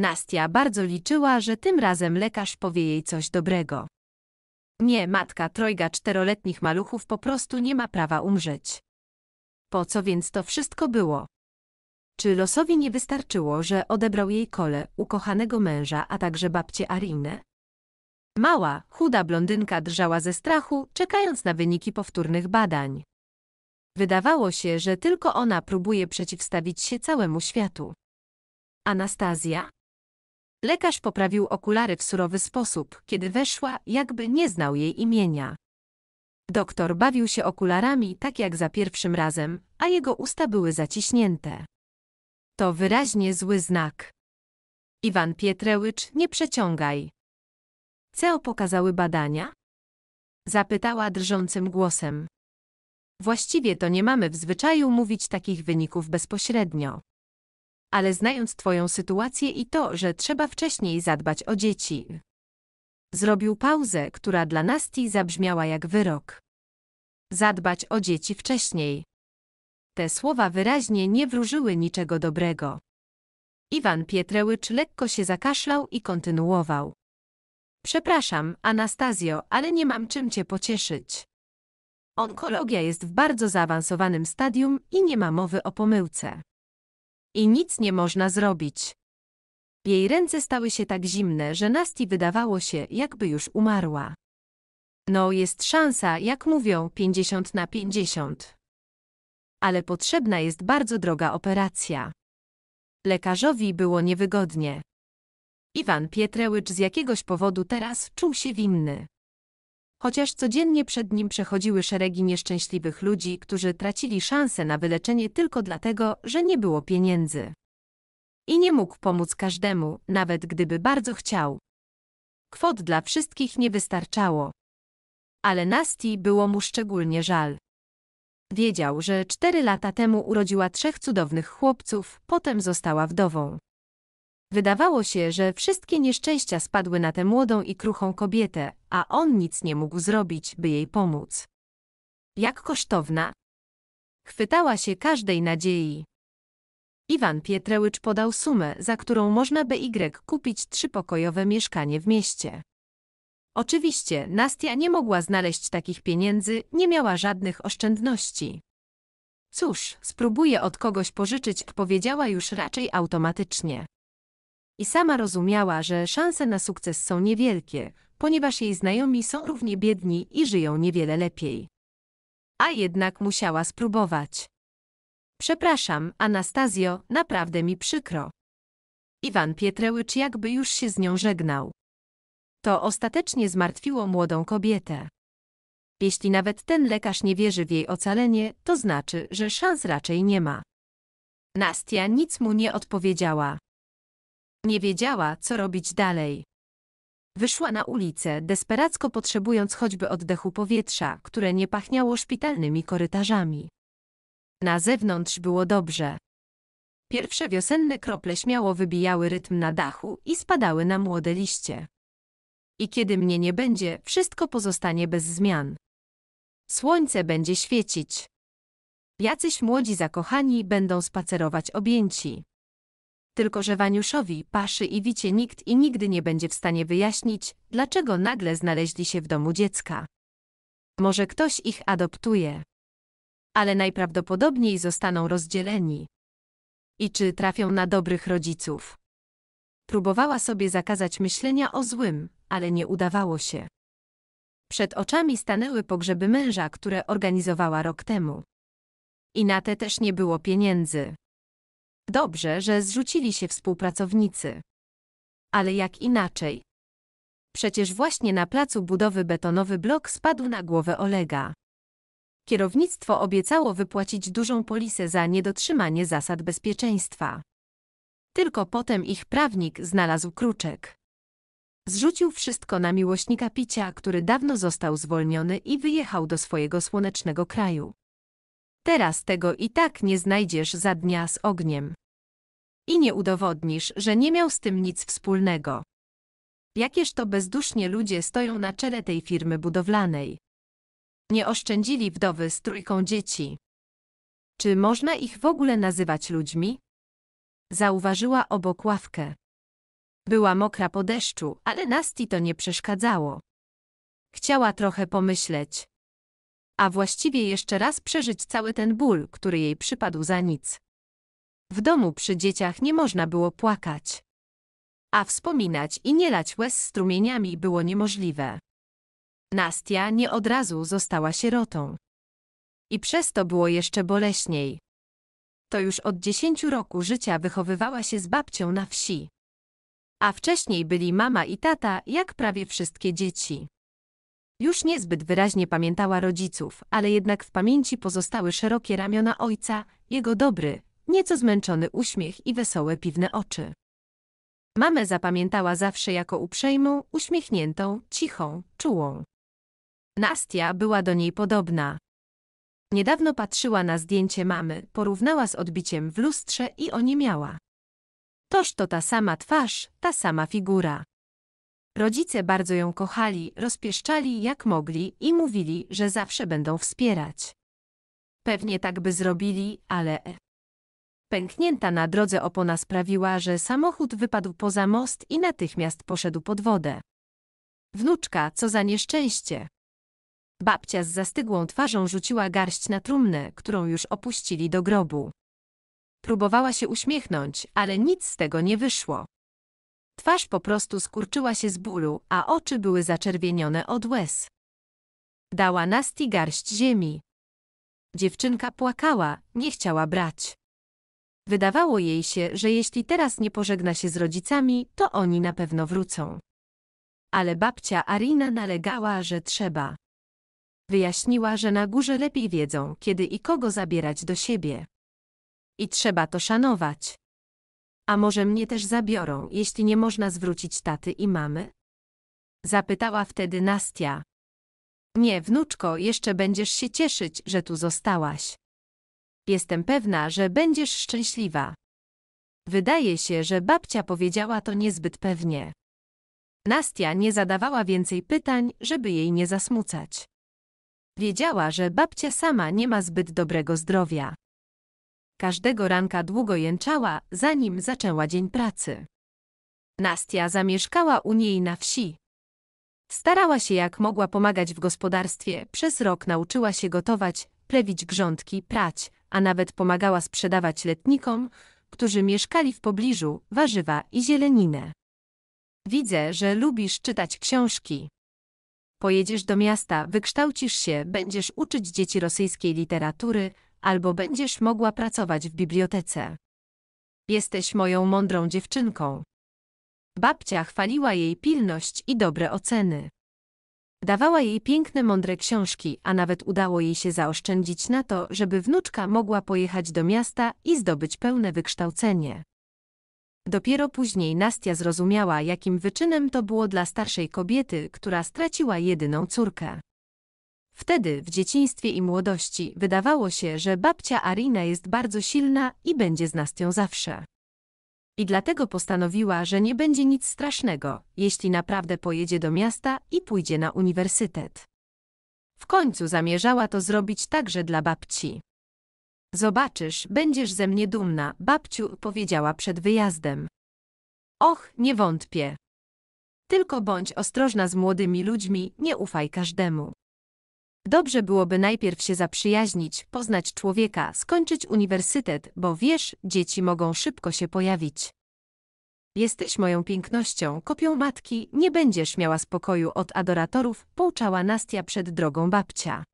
Nastia bardzo liczyła, że tym razem lekarz powie jej coś dobrego. Nie, matka trojga czteroletnich maluchów po prostu nie ma prawa umrzeć. Po co więc to wszystko było? Czy losowi nie wystarczyło, że odebrał jej kole, ukochanego męża, a także babcię Arinę? Mała, chuda blondynka drżała ze strachu, czekając na wyniki powtórnych badań. Wydawało się, że tylko ona próbuje przeciwstawić się całemu światu. Anastazja? Lekarz poprawił okulary w surowy sposób, kiedy weszła, jakby nie znał jej imienia. Doktor bawił się okularami tak jak za pierwszym razem, a jego usta były zaciśnięte. To wyraźnie zły znak. Iwan Pietrełycz, nie przeciągaj. Co pokazały badania? Zapytała drżącym głosem. Właściwie to nie mamy w zwyczaju mówić takich wyników bezpośrednio ale znając Twoją sytuację i to, że trzeba wcześniej zadbać o dzieci. Zrobił pauzę, która dla Nasti zabrzmiała jak wyrok. Zadbać o dzieci wcześniej. Te słowa wyraźnie nie wróżyły niczego dobrego. Iwan Pietrełycz lekko się zakaszlał i kontynuował. Przepraszam, Anastazjo, ale nie mam czym cię pocieszyć. Onkologia jest w bardzo zaawansowanym stadium i nie ma mowy o pomyłce. I nic nie można zrobić. Jej ręce stały się tak zimne, że Nasti wydawało się, jakby już umarła. No jest szansa, jak mówią, 50 na 50. Ale potrzebna jest bardzo droga operacja. Lekarzowi było niewygodnie. Iwan Pietrewicz z jakiegoś powodu teraz czuł się winny. Chociaż codziennie przed nim przechodziły szeregi nieszczęśliwych ludzi, którzy tracili szansę na wyleczenie tylko dlatego, że nie było pieniędzy. I nie mógł pomóc każdemu, nawet gdyby bardzo chciał. Kwot dla wszystkich nie wystarczało. Ale Nasti było mu szczególnie żal. Wiedział, że cztery lata temu urodziła trzech cudownych chłopców, potem została wdową. Wydawało się, że wszystkie nieszczęścia spadły na tę młodą i kruchą kobietę, a on nic nie mógł zrobić, by jej pomóc. Jak kosztowna! Chwytała się każdej nadziei. Iwan Pietrełycz podał sumę, za którą można by Y kupić trzypokojowe mieszkanie w mieście. Oczywiście, Nastia nie mogła znaleźć takich pieniędzy, nie miała żadnych oszczędności. Cóż, spróbuję od kogoś pożyczyć, powiedziała już raczej automatycznie. I sama rozumiała, że szanse na sukces są niewielkie, ponieważ jej znajomi są równie biedni i żyją niewiele lepiej. A jednak musiała spróbować. Przepraszam, Anastazjo, naprawdę mi przykro. Iwan Pietrełycz jakby już się z nią żegnał. To ostatecznie zmartwiło młodą kobietę. Jeśli nawet ten lekarz nie wierzy w jej ocalenie, to znaczy, że szans raczej nie ma. Nastia nic mu nie odpowiedziała. Nie wiedziała, co robić dalej. Wyszła na ulicę, desperacko potrzebując choćby oddechu powietrza, które nie pachniało szpitalnymi korytarzami. Na zewnątrz było dobrze. Pierwsze wiosenne krople śmiało wybijały rytm na dachu i spadały na młode liście. I kiedy mnie nie będzie, wszystko pozostanie bez zmian. Słońce będzie świecić. Jacyś młodzi zakochani będą spacerować objęci. Tylko że Waniuszowi, Paszy i Wicie nikt i nigdy nie będzie w stanie wyjaśnić, dlaczego nagle znaleźli się w domu dziecka. Może ktoś ich adoptuje. Ale najprawdopodobniej zostaną rozdzieleni. I czy trafią na dobrych rodziców? Próbowała sobie zakazać myślenia o złym, ale nie udawało się. Przed oczami stanęły pogrzeby męża, które organizowała rok temu. I na te też nie było pieniędzy. Dobrze, że zrzucili się współpracownicy. Ale jak inaczej? Przecież właśnie na placu budowy betonowy blok spadł na głowę Olega. Kierownictwo obiecało wypłacić dużą polisę za niedotrzymanie zasad bezpieczeństwa. Tylko potem ich prawnik znalazł kruczek. Zrzucił wszystko na miłośnika picia, który dawno został zwolniony i wyjechał do swojego słonecznego kraju. Teraz tego i tak nie znajdziesz za dnia z ogniem. I nie udowodnisz, że nie miał z tym nic wspólnego. Jakież to bezdusznie ludzie stoją na czele tej firmy budowlanej. Nie oszczędzili wdowy z trójką dzieci. Czy można ich w ogóle nazywać ludźmi? Zauważyła obok ławkę. Była mokra po deszczu, ale Nasti to nie przeszkadzało. Chciała trochę pomyśleć a właściwie jeszcze raz przeżyć cały ten ból, który jej przypadł za nic. W domu przy dzieciach nie można było płakać. A wspominać i nie lać łez strumieniami było niemożliwe. Nastia nie od razu została sierotą. I przez to było jeszcze boleśniej. To już od dziesięciu roku życia wychowywała się z babcią na wsi. A wcześniej byli mama i tata, jak prawie wszystkie dzieci. Już niezbyt wyraźnie pamiętała rodziców, ale jednak w pamięci pozostały szerokie ramiona ojca, jego dobry, nieco zmęczony uśmiech i wesołe piwne oczy. Mamę zapamiętała zawsze jako uprzejmą, uśmiechniętą, cichą, czułą. Nastia była do niej podobna. Niedawno patrzyła na zdjęcie mamy, porównała z odbiciem w lustrze i oniemiała. Toż to ta sama twarz, ta sama figura. Rodzice bardzo ją kochali, rozpieszczali jak mogli i mówili, że zawsze będą wspierać. Pewnie tak by zrobili, ale... E. Pęknięta na drodze opona sprawiła, że samochód wypadł poza most i natychmiast poszedł pod wodę. Wnuczka, co za nieszczęście! Babcia z zastygłą twarzą rzuciła garść na trumnę, którą już opuścili do grobu. Próbowała się uśmiechnąć, ale nic z tego nie wyszło. Twarz po prostu skurczyła się z bólu, a oczy były zaczerwienione od łez. Dała Nasti garść ziemi. Dziewczynka płakała, nie chciała brać. Wydawało jej się, że jeśli teraz nie pożegna się z rodzicami, to oni na pewno wrócą. Ale babcia Arina nalegała, że trzeba. Wyjaśniła, że na górze lepiej wiedzą, kiedy i kogo zabierać do siebie. I trzeba to szanować. A może mnie też zabiorą, jeśli nie można zwrócić taty i mamy? Zapytała wtedy Nastia. Nie, wnuczko, jeszcze będziesz się cieszyć, że tu zostałaś. Jestem pewna, że będziesz szczęśliwa. Wydaje się, że babcia powiedziała to niezbyt pewnie. Nastia nie zadawała więcej pytań, żeby jej nie zasmucać. Wiedziała, że babcia sama nie ma zbyt dobrego zdrowia. Każdego ranka długo jęczała, zanim zaczęła dzień pracy. Nastia zamieszkała u niej na wsi. Starała się jak mogła pomagać w gospodarstwie, przez rok nauczyła się gotować, plewić grządki, prać, a nawet pomagała sprzedawać letnikom, którzy mieszkali w pobliżu, warzywa i zieleninę. Widzę, że lubisz czytać książki. Pojedziesz do miasta, wykształcisz się, będziesz uczyć dzieci rosyjskiej literatury, albo będziesz mogła pracować w bibliotece. Jesteś moją mądrą dziewczynką. Babcia chwaliła jej pilność i dobre oceny. Dawała jej piękne, mądre książki, a nawet udało jej się zaoszczędzić na to, żeby wnuczka mogła pojechać do miasta i zdobyć pełne wykształcenie. Dopiero później Nastia zrozumiała, jakim wyczynem to było dla starszej kobiety, która straciła jedyną córkę. Wtedy, w dzieciństwie i młodości, wydawało się, że babcia Arina jest bardzo silna i będzie z Nastią zawsze. I dlatego postanowiła, że nie będzie nic strasznego, jeśli naprawdę pojedzie do miasta i pójdzie na uniwersytet. W końcu zamierzała to zrobić także dla babci. Zobaczysz, będziesz ze mnie dumna, babciu, powiedziała przed wyjazdem. Och, nie wątpię. Tylko bądź ostrożna z młodymi ludźmi, nie ufaj każdemu. Dobrze byłoby najpierw się zaprzyjaźnić, poznać człowieka, skończyć uniwersytet, bo wiesz, dzieci mogą szybko się pojawić. Jesteś moją pięknością, kopią matki, nie będziesz miała spokoju od adoratorów, pouczała Nastia przed drogą babcia.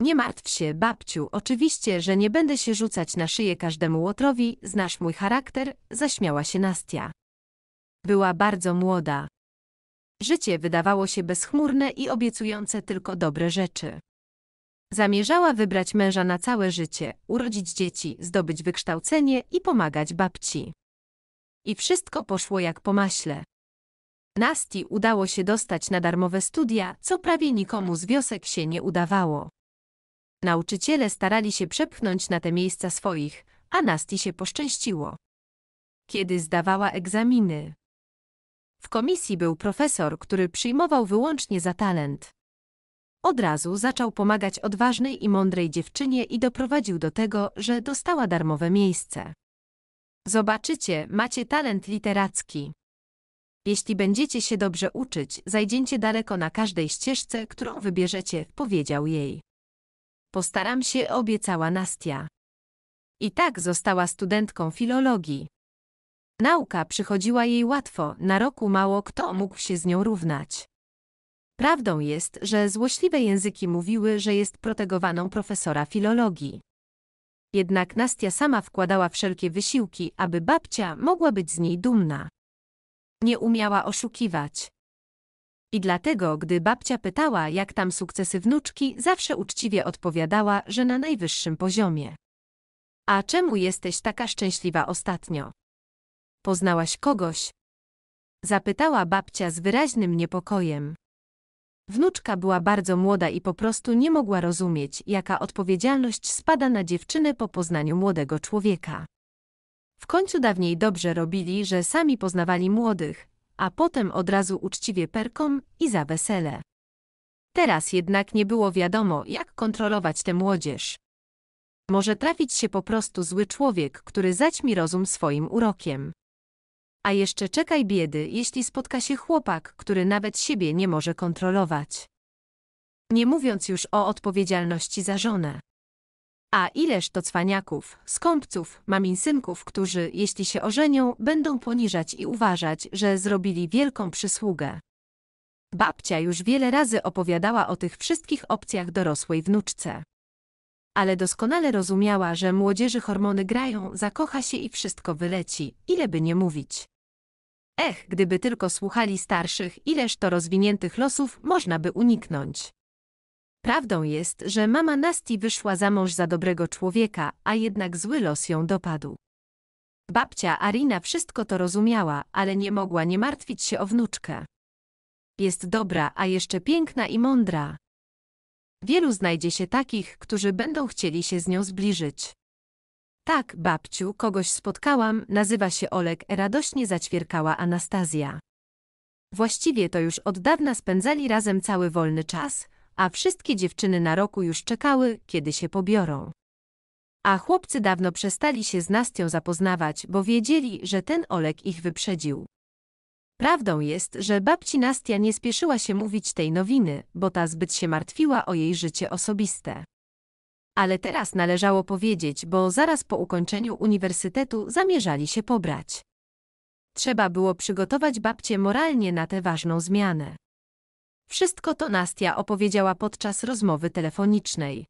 Nie martw się, babciu, oczywiście, że nie będę się rzucać na szyję każdemu łotrowi, znasz mój charakter, zaśmiała się Nastia. Była bardzo młoda, Życie wydawało się bezchmurne i obiecujące tylko dobre rzeczy. Zamierzała wybrać męża na całe życie, urodzić dzieci, zdobyć wykształcenie i pomagać babci. I wszystko poszło jak po maśle. Nasti udało się dostać na darmowe studia, co prawie nikomu z wiosek się nie udawało. Nauczyciele starali się przepchnąć na te miejsca swoich, a Nasti się poszczęściło. Kiedy zdawała egzaminy, w komisji był profesor, który przyjmował wyłącznie za talent. Od razu zaczął pomagać odważnej i mądrej dziewczynie i doprowadził do tego, że dostała darmowe miejsce. Zobaczycie, macie talent literacki. Jeśli będziecie się dobrze uczyć, zajdziecie daleko na każdej ścieżce, którą wybierzecie, powiedział jej. Postaram się, obiecała Nastia. I tak została studentką filologii. Nauka przychodziła jej łatwo, na roku mało kto mógł się z nią równać. Prawdą jest, że złośliwe języki mówiły, że jest protegowaną profesora filologii. Jednak Nastia sama wkładała wszelkie wysiłki, aby babcia mogła być z niej dumna. Nie umiała oszukiwać. I dlatego, gdy babcia pytała, jak tam sukcesy wnuczki, zawsze uczciwie odpowiadała, że na najwyższym poziomie. A czemu jesteś taka szczęśliwa ostatnio? Poznałaś kogoś? Zapytała babcia z wyraźnym niepokojem. Wnuczka była bardzo młoda i po prostu nie mogła rozumieć, jaka odpowiedzialność spada na dziewczynę po poznaniu młodego człowieka. W końcu dawniej dobrze robili, że sami poznawali młodych, a potem od razu uczciwie perkom i za wesele. Teraz jednak nie było wiadomo, jak kontrolować tę młodzież. Może trafić się po prostu zły człowiek, który zaćmi rozum swoim urokiem. A jeszcze czekaj biedy, jeśli spotka się chłopak, który nawet siebie nie może kontrolować. Nie mówiąc już o odpowiedzialności za żonę. A ileż to cwaniaków, skąpców, maminsynków, którzy, jeśli się ożenią, będą poniżać i uważać, że zrobili wielką przysługę. Babcia już wiele razy opowiadała o tych wszystkich opcjach dorosłej wnuczce ale doskonale rozumiała, że młodzieży hormony grają, zakocha się i wszystko wyleci, ile by nie mówić. Ech, gdyby tylko słuchali starszych, ileż to rozwiniętych losów można by uniknąć. Prawdą jest, że mama Nasti wyszła za mąż za dobrego człowieka, a jednak zły los ją dopadł. Babcia Arina wszystko to rozumiała, ale nie mogła nie martwić się o wnuczkę. Jest dobra, a jeszcze piękna i mądra. Wielu znajdzie się takich, którzy będą chcieli się z nią zbliżyć. Tak, babciu, kogoś spotkałam, nazywa się Olek, radośnie zaćwierkała Anastazja. Właściwie to już od dawna spędzali razem cały wolny czas, a wszystkie dziewczyny na roku już czekały, kiedy się pobiorą. A chłopcy dawno przestali się z Nastią zapoznawać, bo wiedzieli, że ten Olek ich wyprzedził. Prawdą jest, że babci Nastia nie spieszyła się mówić tej nowiny, bo ta zbyt się martwiła o jej życie osobiste. Ale teraz należało powiedzieć, bo zaraz po ukończeniu uniwersytetu zamierzali się pobrać. Trzeba było przygotować babcię moralnie na tę ważną zmianę. Wszystko to Nastia opowiedziała podczas rozmowy telefonicznej.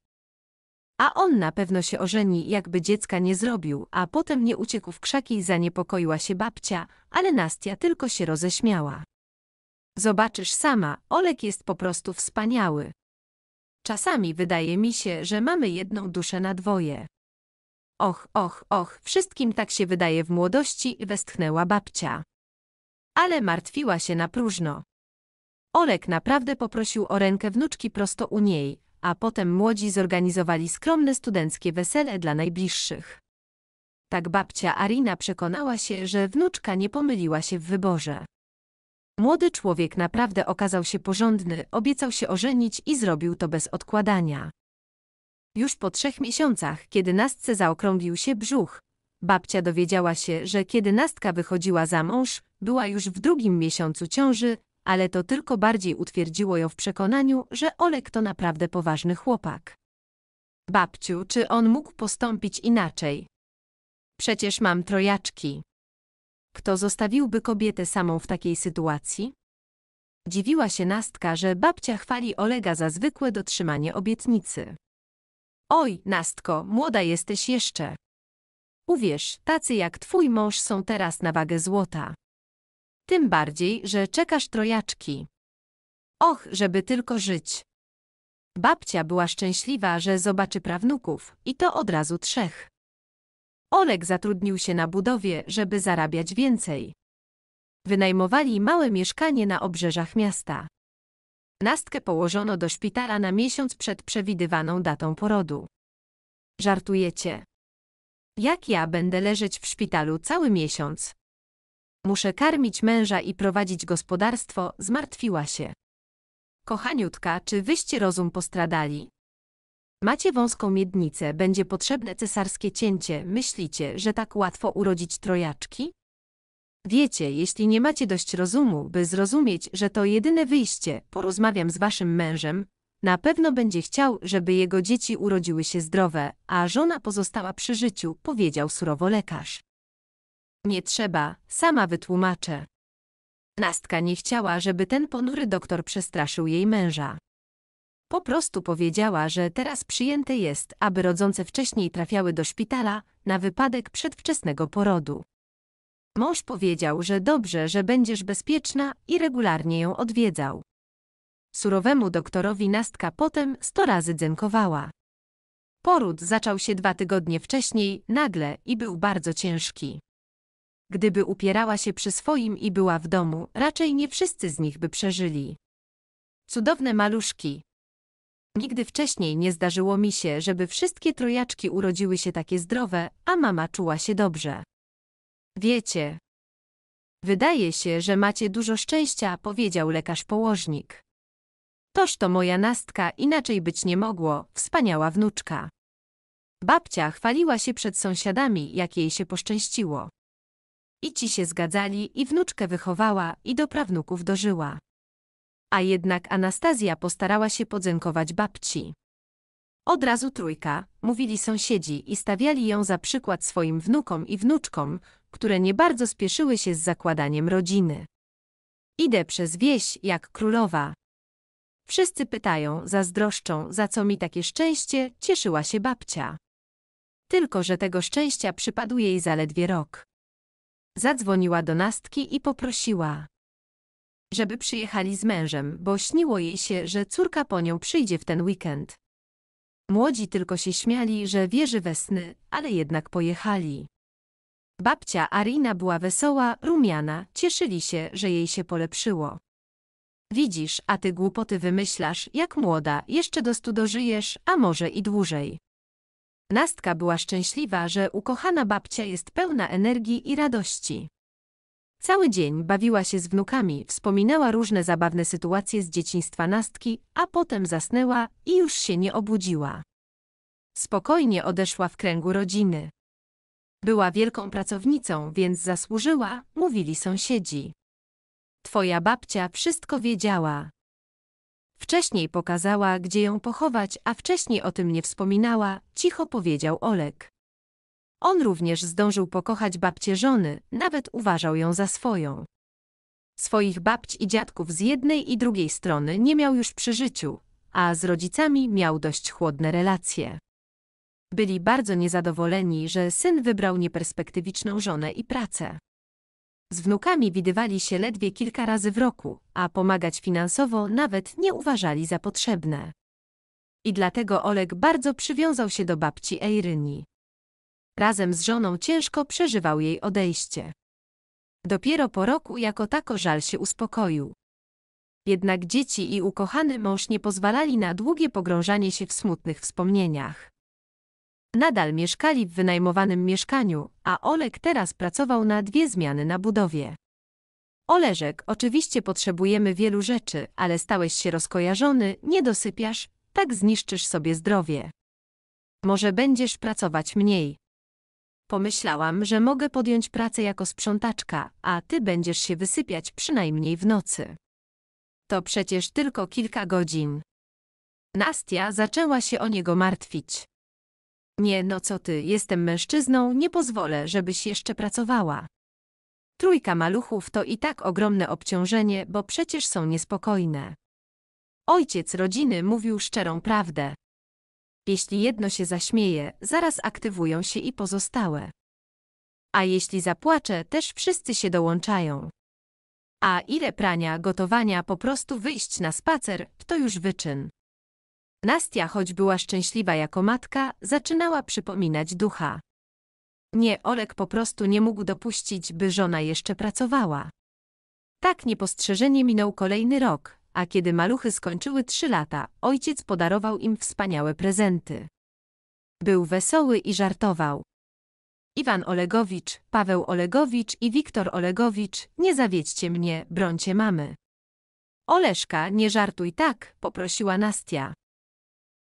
A on na pewno się ożeni, jakby dziecka nie zrobił, a potem nie uciekł w krzaki i zaniepokoiła się babcia, ale Nastia tylko się roześmiała. Zobaczysz sama, Olek jest po prostu wspaniały. Czasami wydaje mi się, że mamy jedną duszę na dwoje. Och, och, och, wszystkim tak się wydaje w młodości, westchnęła babcia. Ale martwiła się na próżno. Olek naprawdę poprosił o rękę wnuczki prosto u niej, a potem młodzi zorganizowali skromne studenckie wesele dla najbliższych. Tak babcia Arina przekonała się, że wnuczka nie pomyliła się w wyborze. Młody człowiek naprawdę okazał się porządny, obiecał się ożenić i zrobił to bez odkładania. Już po trzech miesiącach, kiedy nastce zaokrąglił się brzuch, babcia dowiedziała się, że kiedy nastka wychodziła za mąż, była już w drugim miesiącu ciąży, ale to tylko bardziej utwierdziło ją w przekonaniu, że Olek to naprawdę poważny chłopak. Babciu, czy on mógł postąpić inaczej? Przecież mam trojaczki. Kto zostawiłby kobietę samą w takiej sytuacji? Dziwiła się Nastka, że babcia chwali Olega za zwykłe dotrzymanie obietnicy. Oj, Nastko, młoda jesteś jeszcze. Uwierz, tacy jak twój mąż są teraz na wagę złota. Tym bardziej, że czekasz trojaczki. Och, żeby tylko żyć. Babcia była szczęśliwa, że zobaczy prawnuków, i to od razu trzech. Olek zatrudnił się na budowie, żeby zarabiać więcej. Wynajmowali małe mieszkanie na obrzeżach miasta. Nastkę położono do szpitala na miesiąc przed przewidywaną datą porodu. Żartujecie. Jak ja będę leżeć w szpitalu cały miesiąc? Muszę karmić męża i prowadzić gospodarstwo, zmartwiła się. Kochaniutka, czy wyście rozum postradali? Macie wąską miednicę, będzie potrzebne cesarskie cięcie, myślicie, że tak łatwo urodzić trojaczki? Wiecie, jeśli nie macie dość rozumu, by zrozumieć, że to jedyne wyjście, porozmawiam z waszym mężem, na pewno będzie chciał, żeby jego dzieci urodziły się zdrowe, a żona pozostała przy życiu, powiedział surowo lekarz. Nie trzeba, sama wytłumaczę. Nastka nie chciała, żeby ten ponury doktor przestraszył jej męża. Po prostu powiedziała, że teraz przyjęte jest, aby rodzące wcześniej trafiały do szpitala na wypadek przedwczesnego porodu. Mąż powiedział, że dobrze, że będziesz bezpieczna i regularnie ją odwiedzał. Surowemu doktorowi Nastka potem sto razy dzękowała. Poród zaczął się dwa tygodnie wcześniej, nagle i był bardzo ciężki. Gdyby upierała się przy swoim i była w domu, raczej nie wszyscy z nich by przeżyli. Cudowne maluszki. Nigdy wcześniej nie zdarzyło mi się, żeby wszystkie trojaczki urodziły się takie zdrowe, a mama czuła się dobrze. Wiecie. Wydaje się, że macie dużo szczęścia, powiedział lekarz położnik. Toż to moja nastka, inaczej być nie mogło, wspaniała wnuczka. Babcia chwaliła się przed sąsiadami, jak jej się poszczęściło. I ci się zgadzali i wnuczkę wychowała i do prawnuków dożyła. A jednak Anastazja postarała się podziękować babci. Od razu trójka, mówili sąsiedzi i stawiali ją za przykład swoim wnukom i wnuczkom, które nie bardzo spieszyły się z zakładaniem rodziny. Idę przez wieś jak królowa. Wszyscy pytają, zazdroszczą, za co mi takie szczęście, cieszyła się babcia. Tylko, że tego szczęścia przypadł jej zaledwie rok. Zadzwoniła do Nastki i poprosiła, żeby przyjechali z mężem, bo śniło jej się, że córka po nią przyjdzie w ten weekend. Młodzi tylko się śmiali, że wierzy we sny, ale jednak pojechali. Babcia Arina była wesoła, rumiana, cieszyli się, że jej się polepszyło. Widzisz, a ty głupoty wymyślasz, jak młoda, jeszcze do studo żyjesz, a może i dłużej. Nastka była szczęśliwa, że ukochana babcia jest pełna energii i radości. Cały dzień bawiła się z wnukami, wspominała różne zabawne sytuacje z dzieciństwa Nastki, a potem zasnęła i już się nie obudziła. Spokojnie odeszła w kręgu rodziny. Była wielką pracownicą, więc zasłużyła, mówili sąsiedzi. Twoja babcia wszystko wiedziała. Wcześniej pokazała, gdzie ją pochować, a wcześniej o tym nie wspominała, cicho powiedział Olek. On również zdążył pokochać babcie żony, nawet uważał ją za swoją. Swoich babć i dziadków z jednej i drugiej strony nie miał już przy życiu, a z rodzicami miał dość chłodne relacje. Byli bardzo niezadowoleni, że syn wybrał nieperspektywiczną żonę i pracę. Z wnukami widywali się ledwie kilka razy w roku, a pomagać finansowo nawet nie uważali za potrzebne. I dlatego Oleg bardzo przywiązał się do babci Ejryni. Razem z żoną ciężko przeżywał jej odejście. Dopiero po roku jako tako żal się uspokoił. Jednak dzieci i ukochany mąż nie pozwalali na długie pogrążanie się w smutnych wspomnieniach. Nadal mieszkali w wynajmowanym mieszkaniu, a Olek teraz pracował na dwie zmiany na budowie. Oleżek, oczywiście potrzebujemy wielu rzeczy, ale stałeś się rozkojarzony, nie dosypiasz, tak zniszczysz sobie zdrowie. Może będziesz pracować mniej. Pomyślałam, że mogę podjąć pracę jako sprzątaczka, a ty będziesz się wysypiać przynajmniej w nocy. To przecież tylko kilka godzin. Nastia zaczęła się o niego martwić. Nie no co ty, jestem mężczyzną, nie pozwolę, żebyś jeszcze pracowała. Trójka maluchów to i tak ogromne obciążenie, bo przecież są niespokojne. Ojciec rodziny mówił szczerą prawdę. Jeśli jedno się zaśmieje, zaraz aktywują się i pozostałe. A jeśli zapłacze, też wszyscy się dołączają. A ile prania, gotowania, po prostu wyjść na spacer, to już wyczyn. Nastia, choć była szczęśliwa jako matka, zaczynała przypominać ducha. Nie, Olek po prostu nie mógł dopuścić, by żona jeszcze pracowała. Tak niepostrzeżenie minął kolejny rok, a kiedy maluchy skończyły trzy lata, ojciec podarował im wspaniałe prezenty. Był wesoły i żartował. Iwan Olegowicz, Paweł Olegowicz i Wiktor Olegowicz, nie zawiedźcie mnie, brońcie mamy. Oleszka, nie żartuj tak, poprosiła Nastia.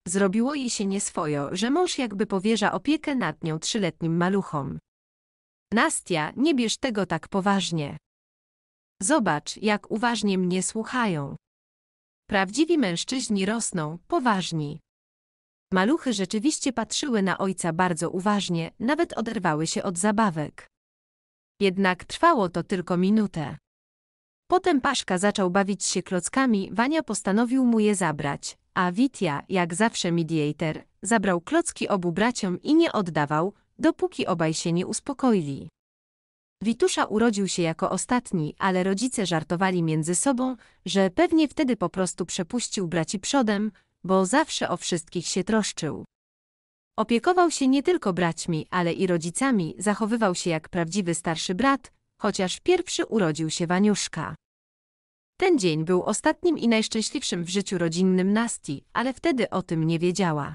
Zrobiło jej się nieswojo, że mąż jakby powierza opiekę nad nią trzyletnim maluchom. Nastia, nie bierz tego tak poważnie. Zobacz, jak uważnie mnie słuchają. Prawdziwi mężczyźni rosną, poważni. Maluchy rzeczywiście patrzyły na ojca bardzo uważnie, nawet oderwały się od zabawek. Jednak trwało to tylko minutę. Potem Paszka zaczął bawić się klockami, Wania postanowił mu je zabrać, a Witya, jak zawsze mediator, zabrał klocki obu braciom i nie oddawał, dopóki obaj się nie uspokoili. Witusza urodził się jako ostatni, ale rodzice żartowali między sobą, że pewnie wtedy po prostu przepuścił braci przodem, bo zawsze o wszystkich się troszczył. Opiekował się nie tylko braćmi, ale i rodzicami, zachowywał się jak prawdziwy starszy brat, chociaż pierwszy urodził się Waniuszka. Ten dzień był ostatnim i najszczęśliwszym w życiu rodzinnym Nasti, ale wtedy o tym nie wiedziała.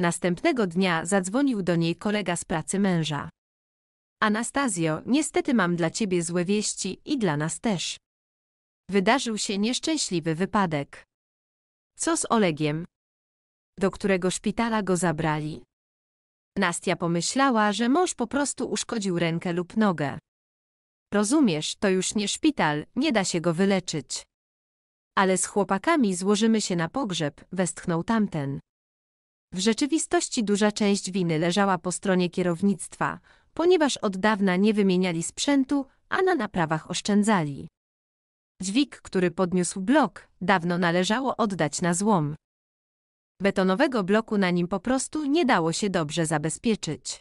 Następnego dnia zadzwonił do niej kolega z pracy męża. Anastazjo, niestety mam dla ciebie złe wieści i dla nas też. Wydarzył się nieszczęśliwy wypadek. Co z Olegiem? Do którego szpitala go zabrali? Nastia pomyślała, że mąż po prostu uszkodził rękę lub nogę. Rozumiesz, to już nie szpital, nie da się go wyleczyć. Ale z chłopakami złożymy się na pogrzeb, westchnął tamten. W rzeczywistości duża część winy leżała po stronie kierownictwa, ponieważ od dawna nie wymieniali sprzętu, a na naprawach oszczędzali. Dźwig, który podniósł blok, dawno należało oddać na złom. Betonowego bloku na nim po prostu nie dało się dobrze zabezpieczyć.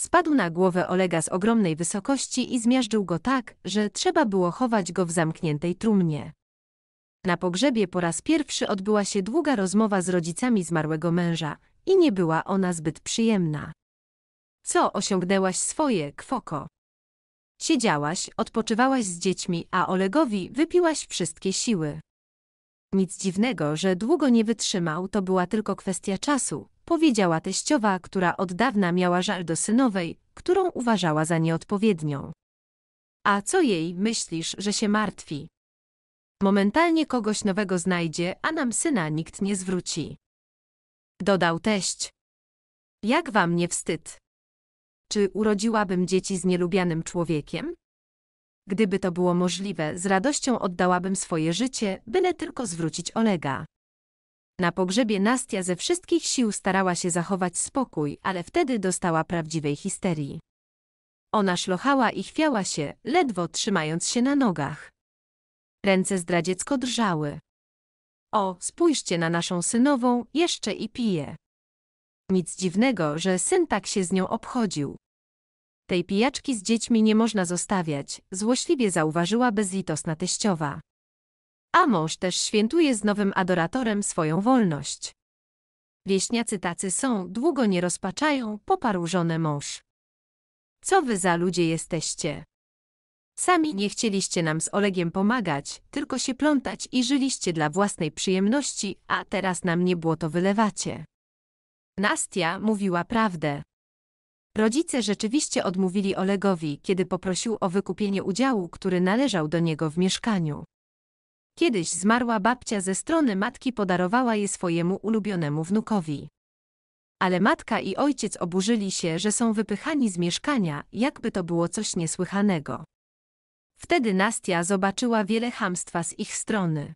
Spadł na głowę Olega z ogromnej wysokości i zmiażdżył go tak, że trzeba było chować go w zamkniętej trumnie. Na pogrzebie po raz pierwszy odbyła się długa rozmowa z rodzicami zmarłego męża i nie była ona zbyt przyjemna. Co osiągnęłaś swoje, kwoko? Siedziałaś, odpoczywałaś z dziećmi, a Olegowi wypiłaś wszystkie siły. Nic dziwnego, że długo nie wytrzymał, to była tylko kwestia czasu, powiedziała teściowa, która od dawna miała żal do synowej, którą uważała za nieodpowiednią. A co jej, myślisz, że się martwi? Momentalnie kogoś nowego znajdzie, a nam syna nikt nie zwróci. Dodał teść. Jak wam nie wstyd? Czy urodziłabym dzieci z nielubianym człowiekiem? Gdyby to było możliwe, z radością oddałabym swoje życie, byle tylko zwrócić Olega. Na pogrzebie Nastia ze wszystkich sił starała się zachować spokój, ale wtedy dostała prawdziwej histerii. Ona szlochała i chwiała się, ledwo trzymając się na nogach. Ręce zdradziecko drżały. O, spójrzcie na naszą synową, jeszcze i pije. Nic dziwnego, że syn tak się z nią obchodził. Tej pijaczki z dziećmi nie można zostawiać, złośliwie zauważyła bezlitosna teściowa. A mąż też świętuje z nowym adoratorem swoją wolność. Wieśniacy tacy są, długo nie rozpaczają, poparł żonę mąż. Co wy za ludzie jesteście? Sami nie chcieliście nam z Olegiem pomagać, tylko się plątać i żyliście dla własnej przyjemności, a teraz nam nie było to wylewacie. Nastia mówiła prawdę. Rodzice rzeczywiście odmówili Olegowi, kiedy poprosił o wykupienie udziału, który należał do niego w mieszkaniu. Kiedyś zmarła babcia ze strony matki podarowała je swojemu ulubionemu wnukowi. Ale matka i ojciec oburzyli się, że są wypychani z mieszkania, jakby to było coś niesłychanego. Wtedy Nastia zobaczyła wiele hamstwa z ich strony.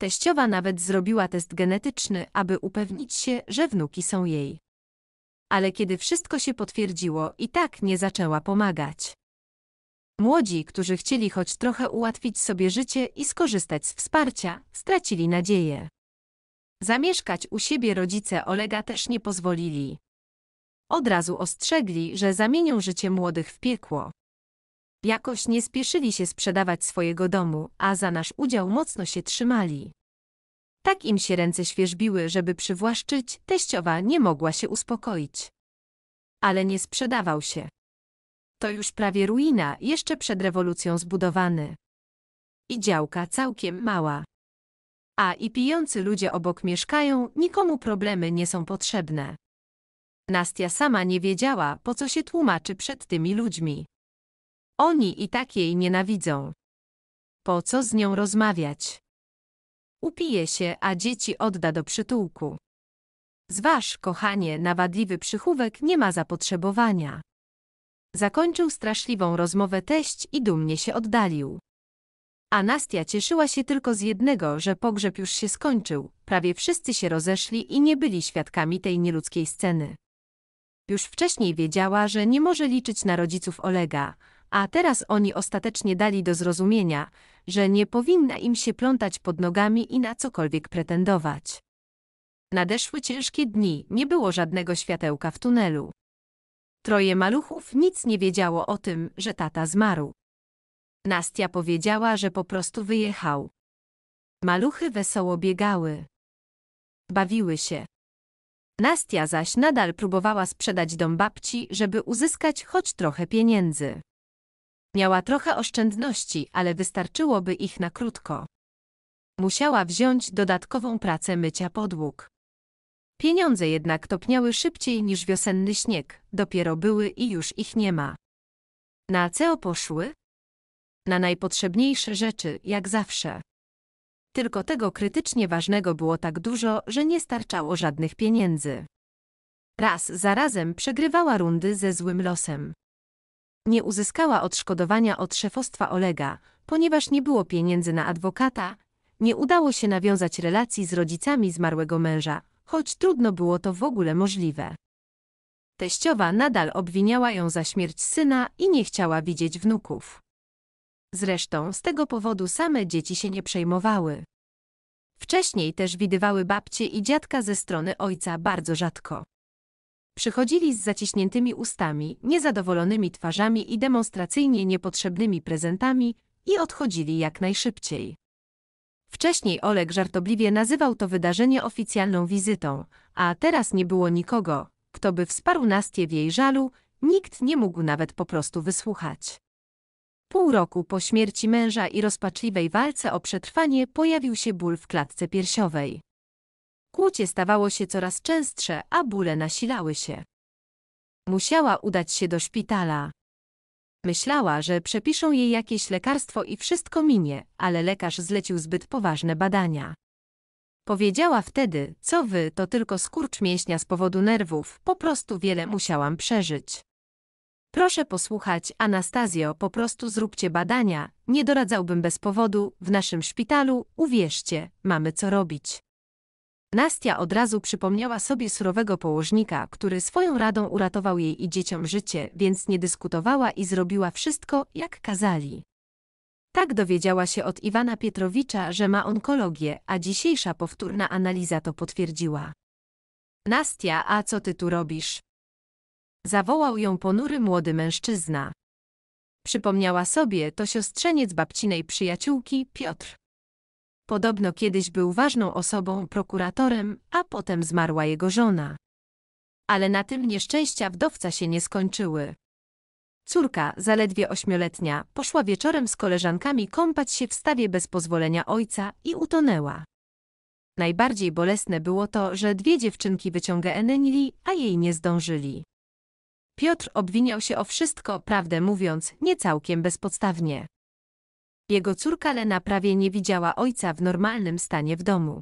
Teściowa nawet zrobiła test genetyczny, aby upewnić się, że wnuki są jej. Ale kiedy wszystko się potwierdziło, i tak nie zaczęła pomagać. Młodzi, którzy chcieli choć trochę ułatwić sobie życie i skorzystać z wsparcia, stracili nadzieję. Zamieszkać u siebie rodzice Olega też nie pozwolili. Od razu ostrzegli, że zamienią życie młodych w piekło. Jakoś nie spieszyli się sprzedawać swojego domu, a za nasz udział mocno się trzymali. Tak im się ręce świeżbiły, żeby przywłaszczyć, teściowa nie mogła się uspokoić. Ale nie sprzedawał się. To już prawie ruina, jeszcze przed rewolucją zbudowany. I działka całkiem mała. A i pijący ludzie obok mieszkają, nikomu problemy nie są potrzebne. Nastia sama nie wiedziała, po co się tłumaczy przed tymi ludźmi. Oni i tak jej nienawidzą. Po co z nią rozmawiać? Upije się, a dzieci odda do przytułku. Zważ, kochanie, na wadliwy przychówek nie ma zapotrzebowania. Zakończył straszliwą rozmowę teść i dumnie się oddalił. A Nastia cieszyła się tylko z jednego, że pogrzeb już się skończył, prawie wszyscy się rozeszli i nie byli świadkami tej nieludzkiej sceny. Już wcześniej wiedziała, że nie może liczyć na rodziców Olega, a teraz oni ostatecznie dali do zrozumienia, że nie powinna im się plątać pod nogami i na cokolwiek pretendować. Nadeszły ciężkie dni, nie było żadnego światełka w tunelu. Troje maluchów nic nie wiedziało o tym, że tata zmarł. Nastia powiedziała, że po prostu wyjechał. Maluchy wesoło biegały. Bawiły się. Nastia zaś nadal próbowała sprzedać dom babci, żeby uzyskać choć trochę pieniędzy. Miała trochę oszczędności, ale wystarczyłoby ich na krótko. Musiała wziąć dodatkową pracę mycia podłóg. Pieniądze jednak topniały szybciej niż wiosenny śnieg, dopiero były i już ich nie ma. Na co poszły? Na najpotrzebniejsze rzeczy, jak zawsze. Tylko tego krytycznie ważnego było tak dużo, że nie starczało żadnych pieniędzy. Raz za razem przegrywała rundy ze złym losem. Nie uzyskała odszkodowania od szefostwa Olega, ponieważ nie było pieniędzy na adwokata, nie udało się nawiązać relacji z rodzicami zmarłego męża, choć trudno było to w ogóle możliwe. Teściowa nadal obwiniała ją za śmierć syna i nie chciała widzieć wnuków. Zresztą z tego powodu same dzieci się nie przejmowały. Wcześniej też widywały babcie i dziadka ze strony ojca bardzo rzadko. Przychodzili z zaciśniętymi ustami, niezadowolonymi twarzami i demonstracyjnie niepotrzebnymi prezentami i odchodzili jak najszybciej. Wcześniej Oleg żartobliwie nazywał to wydarzenie oficjalną wizytą, a teraz nie było nikogo, kto by wsparł Nastię w jej żalu, nikt nie mógł nawet po prostu wysłuchać. Pół roku po śmierci męża i rozpaczliwej walce o przetrwanie pojawił się ból w klatce piersiowej. Kłucie stawało się coraz częstsze, a bóle nasilały się. Musiała udać się do szpitala. Myślała, że przepiszą jej jakieś lekarstwo i wszystko minie, ale lekarz zlecił zbyt poważne badania. Powiedziała wtedy, co wy, to tylko skurcz mięśnia z powodu nerwów, po prostu wiele musiałam przeżyć. Proszę posłuchać, Anastazjo, po prostu zróbcie badania, nie doradzałbym bez powodu, w naszym szpitalu, uwierzcie, mamy co robić. Nastia od razu przypomniała sobie surowego położnika, który swoją radą uratował jej i dzieciom życie, więc nie dyskutowała i zrobiła wszystko, jak kazali. Tak dowiedziała się od Iwana Pietrowicza, że ma onkologię, a dzisiejsza powtórna analiza to potwierdziła. Nastia, a co ty tu robisz? Zawołał ją ponury młody mężczyzna. Przypomniała sobie to siostrzeniec babcinej przyjaciółki Piotr. Podobno kiedyś był ważną osobą, prokuratorem, a potem zmarła jego żona. Ale na tym nieszczęścia wdowca się nie skończyły. Córka, zaledwie ośmioletnia, poszła wieczorem z koleżankami kąpać się w stawie bez pozwolenia ojca i utonęła. Najbardziej bolesne było to, że dwie dziewczynki wyciągnęli, a jej nie zdążyli. Piotr obwiniał się o wszystko, prawdę mówiąc, nie całkiem bezpodstawnie. Jego córka Lena prawie nie widziała ojca w normalnym stanie w domu.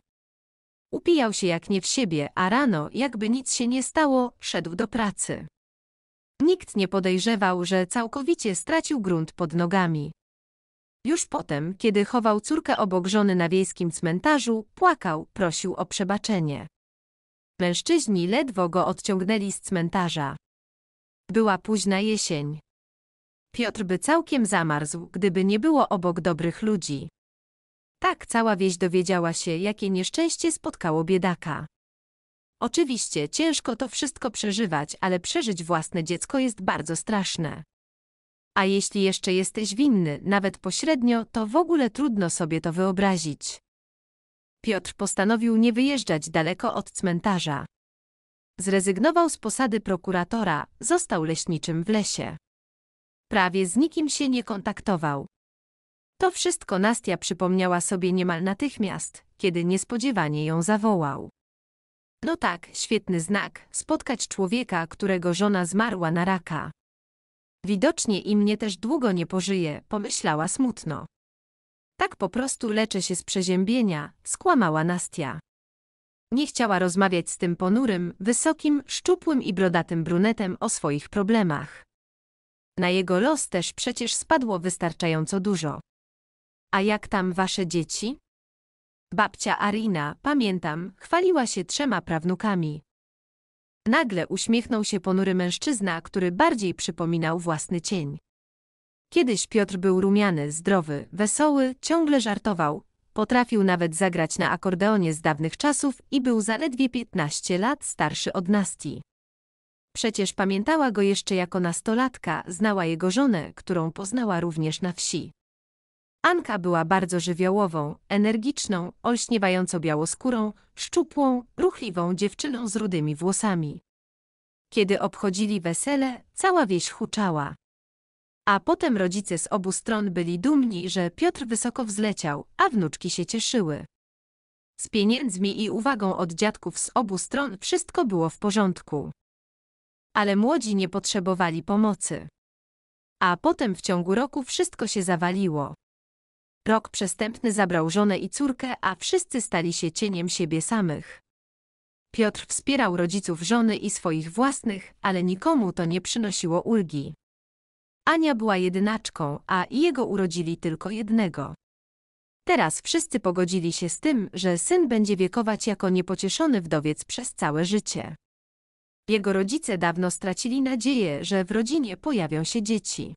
Upijał się jak nie w siebie, a rano, jakby nic się nie stało, szedł do pracy. Nikt nie podejrzewał, że całkowicie stracił grunt pod nogami. Już potem, kiedy chował córkę obok żony na wiejskim cmentarzu, płakał, prosił o przebaczenie. Mężczyźni ledwo go odciągnęli z cmentarza. Była późna jesień. Piotr by całkiem zamarzł, gdyby nie było obok dobrych ludzi. Tak cała wieś dowiedziała się, jakie nieszczęście spotkało biedaka. Oczywiście ciężko to wszystko przeżywać, ale przeżyć własne dziecko jest bardzo straszne. A jeśli jeszcze jesteś winny, nawet pośrednio, to w ogóle trudno sobie to wyobrazić. Piotr postanowił nie wyjeżdżać daleko od cmentarza. Zrezygnował z posady prokuratora, został leśniczym w lesie. Prawie z nikim się nie kontaktował. To wszystko Nastia przypomniała sobie niemal natychmiast, kiedy niespodziewanie ją zawołał. No tak, świetny znak, spotkać człowieka, którego żona zmarła na raka. Widocznie i mnie też długo nie pożyje, pomyślała smutno. Tak po prostu leczę się z przeziębienia, skłamała Nastia. Nie chciała rozmawiać z tym ponurym, wysokim, szczupłym i brodatym brunetem o swoich problemach. Na jego los też przecież spadło wystarczająco dużo. A jak tam wasze dzieci? Babcia Arina, pamiętam, chwaliła się trzema prawnukami. Nagle uśmiechnął się ponury mężczyzna, który bardziej przypominał własny cień. Kiedyś Piotr był rumiany, zdrowy, wesoły, ciągle żartował, potrafił nawet zagrać na akordeonie z dawnych czasów i był zaledwie 15 lat starszy od Nasti. Przecież pamiętała go jeszcze jako nastolatka, znała jego żonę, którą poznała również na wsi. Anka była bardzo żywiołową, energiczną, olśniewająco białoskórą, szczupłą, ruchliwą dziewczyną z rudymi włosami. Kiedy obchodzili wesele, cała wieś huczała. A potem rodzice z obu stron byli dumni, że Piotr wysoko wzleciał, a wnuczki się cieszyły. Z pieniędzmi i uwagą od dziadków z obu stron wszystko było w porządku ale młodzi nie potrzebowali pomocy. A potem w ciągu roku wszystko się zawaliło. Rok przestępny zabrał żonę i córkę, a wszyscy stali się cieniem siebie samych. Piotr wspierał rodziców żony i swoich własnych, ale nikomu to nie przynosiło ulgi. Ania była jedynaczką, a jego urodzili tylko jednego. Teraz wszyscy pogodzili się z tym, że syn będzie wiekować jako niepocieszony wdowiec przez całe życie. Jego rodzice dawno stracili nadzieję, że w rodzinie pojawią się dzieci.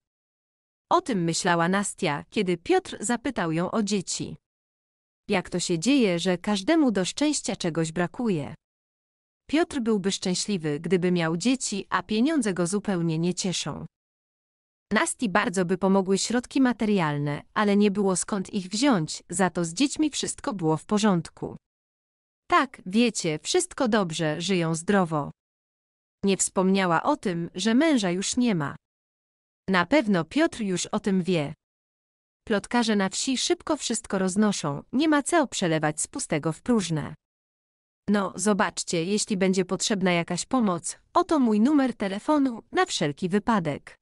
O tym myślała Nastia, kiedy Piotr zapytał ją o dzieci. Jak to się dzieje, że każdemu do szczęścia czegoś brakuje? Piotr byłby szczęśliwy, gdyby miał dzieci, a pieniądze go zupełnie nie cieszą. Nasti bardzo by pomogły środki materialne, ale nie było skąd ich wziąć, za to z dziećmi wszystko było w porządku. Tak, wiecie, wszystko dobrze, żyją zdrowo. Nie wspomniała o tym, że męża już nie ma. Na pewno Piotr już o tym wie. Plotkarze na wsi szybko wszystko roznoszą, nie ma co przelewać z pustego w próżne. No, zobaczcie, jeśli będzie potrzebna jakaś pomoc, oto mój numer telefonu na wszelki wypadek.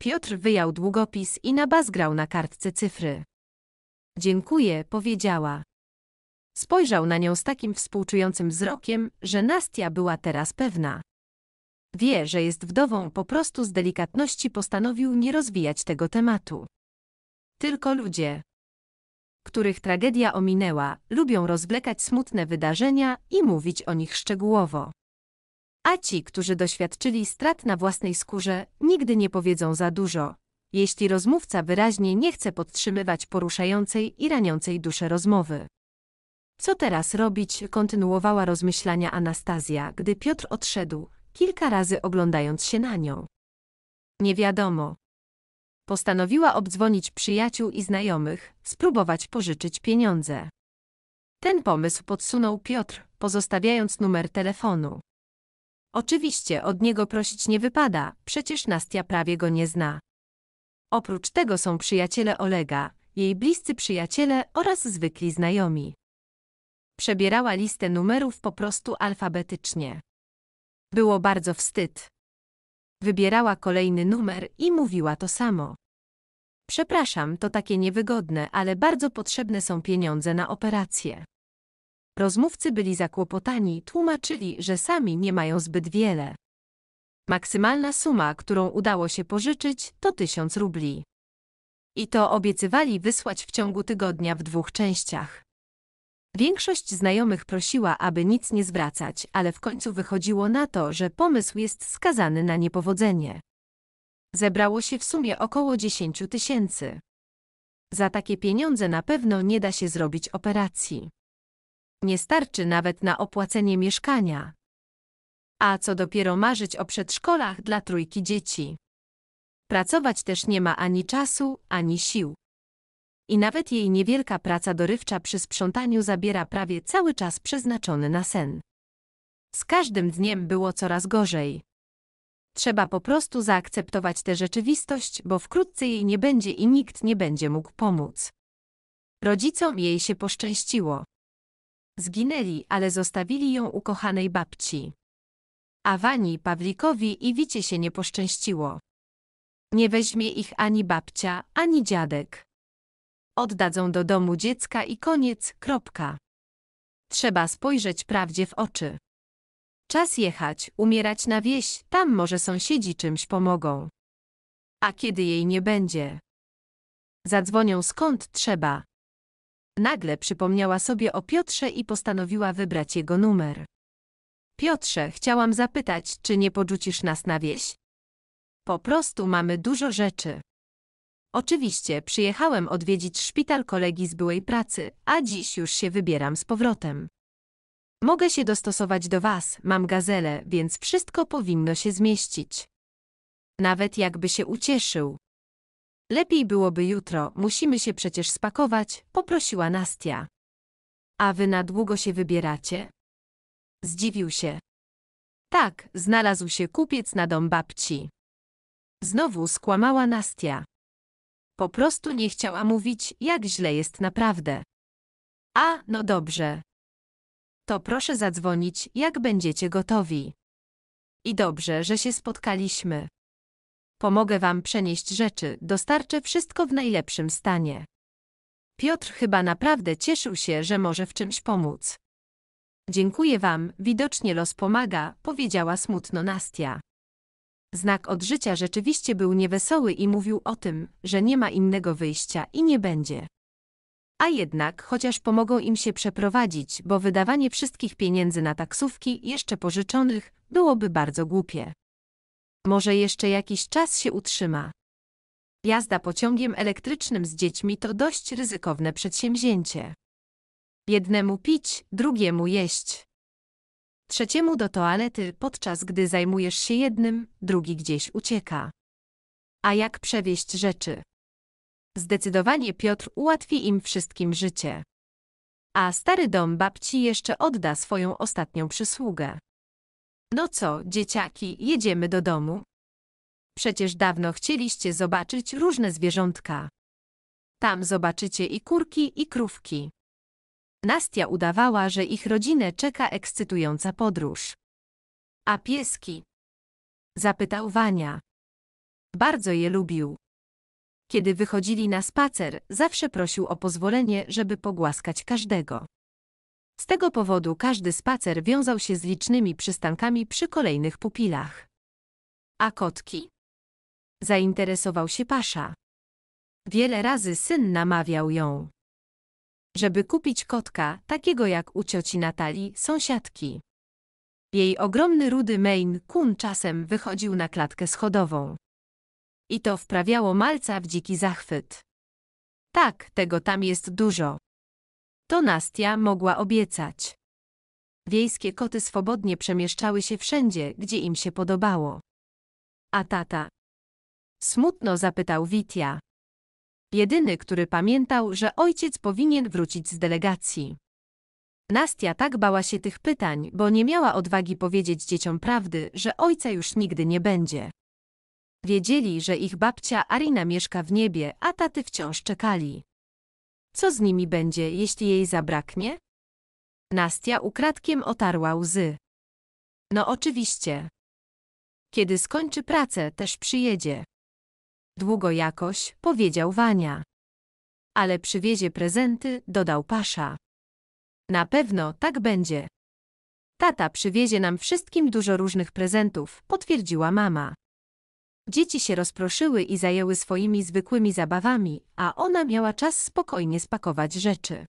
Piotr wyjął długopis i nabazgrał na kartce cyfry. Dziękuję, powiedziała. Spojrzał na nią z takim współczującym wzrokiem, że Nastia była teraz pewna. Wie, że jest wdową, po prostu z delikatności postanowił nie rozwijać tego tematu. Tylko ludzie, których tragedia ominęła, lubią rozwlekać smutne wydarzenia i mówić o nich szczegółowo. A ci, którzy doświadczyli strat na własnej skórze, nigdy nie powiedzą za dużo, jeśli rozmówca wyraźnie nie chce podtrzymywać poruszającej i raniącej duszę rozmowy. Co teraz robić? kontynuowała rozmyślania Anastazja, gdy Piotr odszedł, kilka razy oglądając się na nią. Nie wiadomo. Postanowiła obdzwonić przyjaciół i znajomych, spróbować pożyczyć pieniądze. Ten pomysł podsunął Piotr, pozostawiając numer telefonu. Oczywiście od niego prosić nie wypada, przecież Nastia prawie go nie zna. Oprócz tego są przyjaciele Olega, jej bliscy przyjaciele oraz zwykli znajomi. Przebierała listę numerów po prostu alfabetycznie. Było bardzo wstyd. Wybierała kolejny numer i mówiła to samo. Przepraszam, to takie niewygodne, ale bardzo potrzebne są pieniądze na operację. Rozmówcy byli zakłopotani, tłumaczyli, że sami nie mają zbyt wiele. Maksymalna suma, którą udało się pożyczyć, to tysiąc rubli. I to obiecywali wysłać w ciągu tygodnia w dwóch częściach. Większość znajomych prosiła, aby nic nie zwracać, ale w końcu wychodziło na to, że pomysł jest skazany na niepowodzenie. Zebrało się w sumie około 10 tysięcy. Za takie pieniądze na pewno nie da się zrobić operacji. Nie starczy nawet na opłacenie mieszkania. A co dopiero marzyć o przedszkolach dla trójki dzieci. Pracować też nie ma ani czasu, ani sił. I nawet jej niewielka praca dorywcza przy sprzątaniu zabiera prawie cały czas przeznaczony na sen. Z każdym dniem było coraz gorzej. Trzeba po prostu zaakceptować tę rzeczywistość, bo wkrótce jej nie będzie i nikt nie będzie mógł pomóc. Rodzicom jej się poszczęściło. Zginęli, ale zostawili ją ukochanej babci. A Wani, Pawlikowi i Wicie się nie poszczęściło. Nie weźmie ich ani babcia, ani dziadek oddadzą do domu dziecka i koniec, kropka. Trzeba spojrzeć prawdzie w oczy. Czas jechać, umierać na wieś, tam może sąsiedzi czymś pomogą. A kiedy jej nie będzie? Zadzwonią skąd trzeba. Nagle przypomniała sobie o Piotrze i postanowiła wybrać jego numer. Piotrze, chciałam zapytać, czy nie porzucisz nas na wieś? Po prostu mamy dużo rzeczy. Oczywiście, przyjechałem odwiedzić szpital kolegi z byłej pracy, a dziś już się wybieram z powrotem. Mogę się dostosować do Was, mam gazelę, więc wszystko powinno się zmieścić. Nawet jakby się ucieszył. Lepiej byłoby jutro, musimy się przecież spakować, poprosiła Nastia. A wy na długo się wybieracie? Zdziwił się. Tak, znalazł się kupiec na dom babci. Znowu skłamała Nastia. Po prostu nie chciała mówić, jak źle jest naprawdę. A, no dobrze. To proszę zadzwonić, jak będziecie gotowi. I dobrze, że się spotkaliśmy. Pomogę wam przenieść rzeczy, dostarczę wszystko w najlepszym stanie. Piotr chyba naprawdę cieszył się, że może w czymś pomóc. Dziękuję wam, widocznie los pomaga, powiedziała smutno Nastia. Znak od życia rzeczywiście był niewesoły i mówił o tym, że nie ma innego wyjścia i nie będzie. A jednak, chociaż pomogą im się przeprowadzić, bo wydawanie wszystkich pieniędzy na taksówki, jeszcze pożyczonych, byłoby bardzo głupie. Może jeszcze jakiś czas się utrzyma. Jazda pociągiem elektrycznym z dziećmi to dość ryzykowne przedsięwzięcie. Jednemu pić, drugiemu jeść trzeciemu do toalety, podczas gdy zajmujesz się jednym, drugi gdzieś ucieka. A jak przewieźć rzeczy? Zdecydowanie Piotr ułatwi im wszystkim życie. A stary dom babci jeszcze odda swoją ostatnią przysługę. No co, dzieciaki, jedziemy do domu? Przecież dawno chcieliście zobaczyć różne zwierzątka. Tam zobaczycie i kurki, i krówki. Nastia udawała, że ich rodzinę czeka ekscytująca podróż. A pieski? Zapytał Wania. Bardzo je lubił. Kiedy wychodzili na spacer, zawsze prosił o pozwolenie, żeby pogłaskać każdego. Z tego powodu każdy spacer wiązał się z licznymi przystankami przy kolejnych pupilach. A kotki? Zainteresował się Pasza. Wiele razy syn namawiał ją żeby kupić kotka, takiego jak u cioci Natalii, sąsiadki. Jej ogromny rudy Maine Kun czasem wychodził na klatkę schodową. I to wprawiało malca w dziki zachwyt. Tak, tego tam jest dużo. To Nastia mogła obiecać. Wiejskie koty swobodnie przemieszczały się wszędzie, gdzie im się podobało. A tata? Smutno zapytał Witia jedyny, który pamiętał, że ojciec powinien wrócić z delegacji. Nastia tak bała się tych pytań, bo nie miała odwagi powiedzieć dzieciom prawdy, że ojca już nigdy nie będzie. Wiedzieli, że ich babcia Arina mieszka w niebie, a taty wciąż czekali. Co z nimi będzie, jeśli jej zabraknie? Nastia ukradkiem otarła łzy. No oczywiście. Kiedy skończy pracę, też przyjedzie. Długo jakoś, powiedział Wania. Ale przywiezie prezenty, dodał Pasza. Na pewno tak będzie. Tata przywiezie nam wszystkim dużo różnych prezentów, potwierdziła mama. Dzieci się rozproszyły i zajęły swoimi zwykłymi zabawami, a ona miała czas spokojnie spakować rzeczy.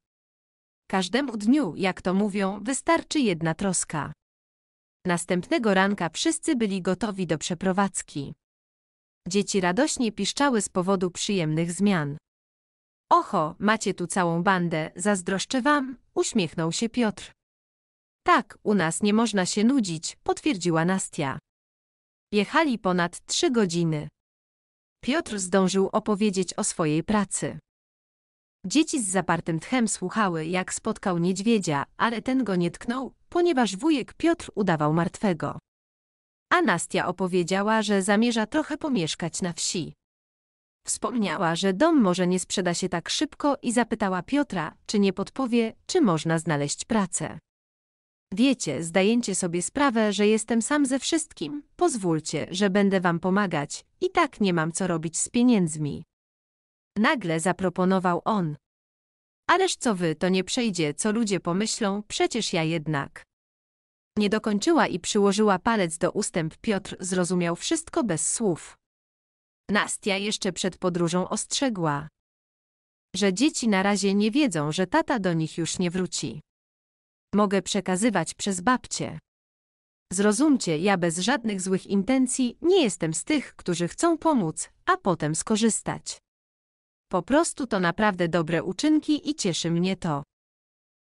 Każdemu dniu, jak to mówią, wystarczy jedna troska. Następnego ranka wszyscy byli gotowi do przeprowadzki. Dzieci radośnie piszczały z powodu przyjemnych zmian. Oho, macie tu całą bandę, zazdroszczę wam, uśmiechnął się Piotr. Tak, u nas nie można się nudzić, potwierdziła Nastia. Jechali ponad trzy godziny. Piotr zdążył opowiedzieć o swojej pracy. Dzieci z zapartym tchem słuchały, jak spotkał niedźwiedzia, ale ten go nie tknął, ponieważ wujek Piotr udawał martwego a Nastia opowiedziała, że zamierza trochę pomieszkać na wsi. Wspomniała, że dom może nie sprzeda się tak szybko i zapytała Piotra, czy nie podpowie, czy można znaleźć pracę. Wiecie, zdajecie sobie sprawę, że jestem sam ze wszystkim, pozwólcie, że będę wam pomagać, i tak nie mam co robić z pieniędzmi. Nagle zaproponował on. Ależ co wy, to nie przejdzie, co ludzie pomyślą, przecież ja jednak. Nie dokończyła i przyłożyła palec do ustęp. Piotr zrozumiał wszystko bez słów. Nastia jeszcze przed podróżą ostrzegła, że dzieci na razie nie wiedzą, że tata do nich już nie wróci. Mogę przekazywać przez babcię. Zrozumcie, ja bez żadnych złych intencji nie jestem z tych, którzy chcą pomóc, a potem skorzystać. Po prostu to naprawdę dobre uczynki i cieszy mnie to.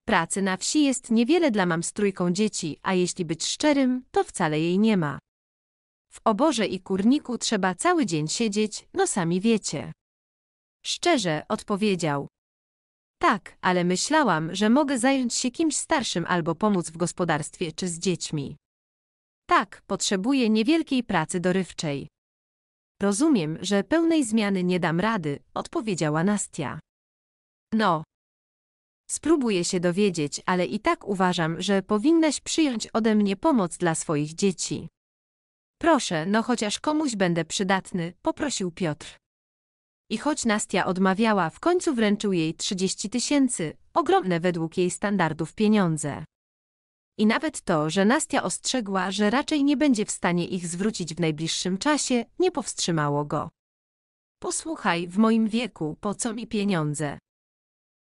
Pracy na wsi jest niewiele dla mam z trójką dzieci, a jeśli być szczerym, to wcale jej nie ma. W oborze i kurniku trzeba cały dzień siedzieć, no sami wiecie. Szczerze odpowiedział. Tak, ale myślałam, że mogę zająć się kimś starszym albo pomóc w gospodarstwie czy z dziećmi. Tak, potrzebuję niewielkiej pracy dorywczej. Rozumiem, że pełnej zmiany nie dam rady, odpowiedziała Nastia. No, Spróbuję się dowiedzieć, ale i tak uważam, że powinnaś przyjąć ode mnie pomoc dla swoich dzieci. Proszę, no chociaż komuś będę przydatny, poprosił Piotr. I choć Nastia odmawiała, w końcu wręczył jej 30 tysięcy, ogromne według jej standardów pieniądze. I nawet to, że Nastia ostrzegła, że raczej nie będzie w stanie ich zwrócić w najbliższym czasie, nie powstrzymało go. Posłuchaj, w moim wieku, po co mi pieniądze?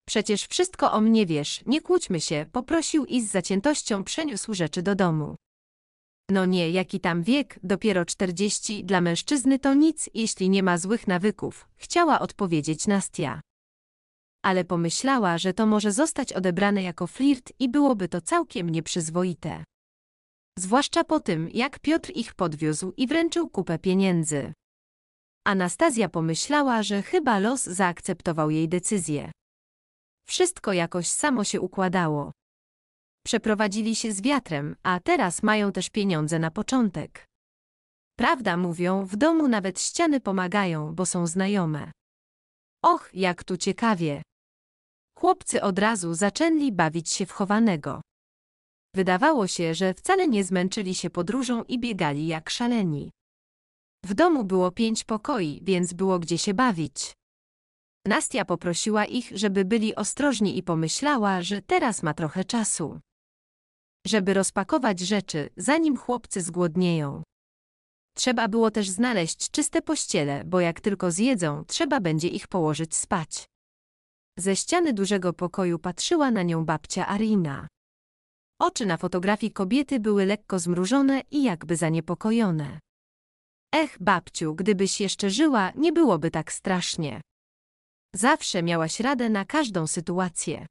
Przecież wszystko o mnie wiesz, nie kłóćmy się, poprosił i z zaciętością przeniósł rzeczy do domu. No nie, jaki tam wiek, dopiero czterdzieści, dla mężczyzny to nic, jeśli nie ma złych nawyków, chciała odpowiedzieć Nastia. Ale pomyślała, że to może zostać odebrane jako flirt i byłoby to całkiem nieprzyzwoite. Zwłaszcza po tym, jak Piotr ich podwiózł i wręczył kupę pieniędzy. Anastazja pomyślała, że chyba los zaakceptował jej decyzję. Wszystko jakoś samo się układało. Przeprowadzili się z wiatrem, a teraz mają też pieniądze na początek. Prawda mówią, w domu nawet ściany pomagają, bo są znajome. Och, jak tu ciekawie. Chłopcy od razu zaczęli bawić się w chowanego. Wydawało się, że wcale nie zmęczyli się podróżą i biegali jak szaleni. W domu było pięć pokoi, więc było gdzie się bawić. Nastia poprosiła ich, żeby byli ostrożni i pomyślała, że teraz ma trochę czasu, żeby rozpakować rzeczy, zanim chłopcy zgłodnieją. Trzeba było też znaleźć czyste pościele, bo jak tylko zjedzą, trzeba będzie ich położyć spać. Ze ściany dużego pokoju patrzyła na nią babcia Arina. Oczy na fotografii kobiety były lekko zmrużone i jakby zaniepokojone. Ech, babciu, gdybyś jeszcze żyła, nie byłoby tak strasznie. Zawsze miałaś radę na każdą sytuację.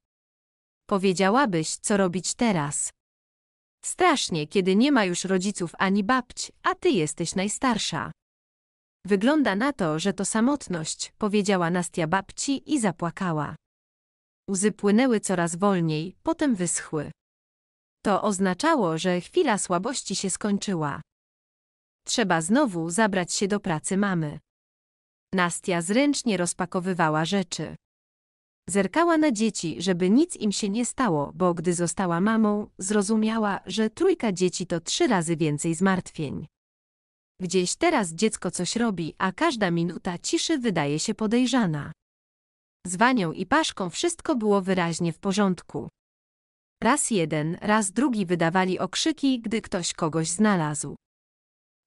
Powiedziałabyś, co robić teraz. Strasznie, kiedy nie ma już rodziców ani babć, a ty jesteś najstarsza. Wygląda na to, że to samotność, powiedziała Nastia babci i zapłakała. Łzy płynęły coraz wolniej, potem wyschły. To oznaczało, że chwila słabości się skończyła. Trzeba znowu zabrać się do pracy mamy. Nastia zręcznie rozpakowywała rzeczy. Zerkała na dzieci, żeby nic im się nie stało, bo gdy została mamą, zrozumiała, że trójka dzieci to trzy razy więcej zmartwień. Gdzieś teraz dziecko coś robi, a każda minuta ciszy wydaje się podejrzana. Z Wanią i Paszką wszystko było wyraźnie w porządku. Raz jeden, raz drugi wydawali okrzyki, gdy ktoś kogoś znalazł.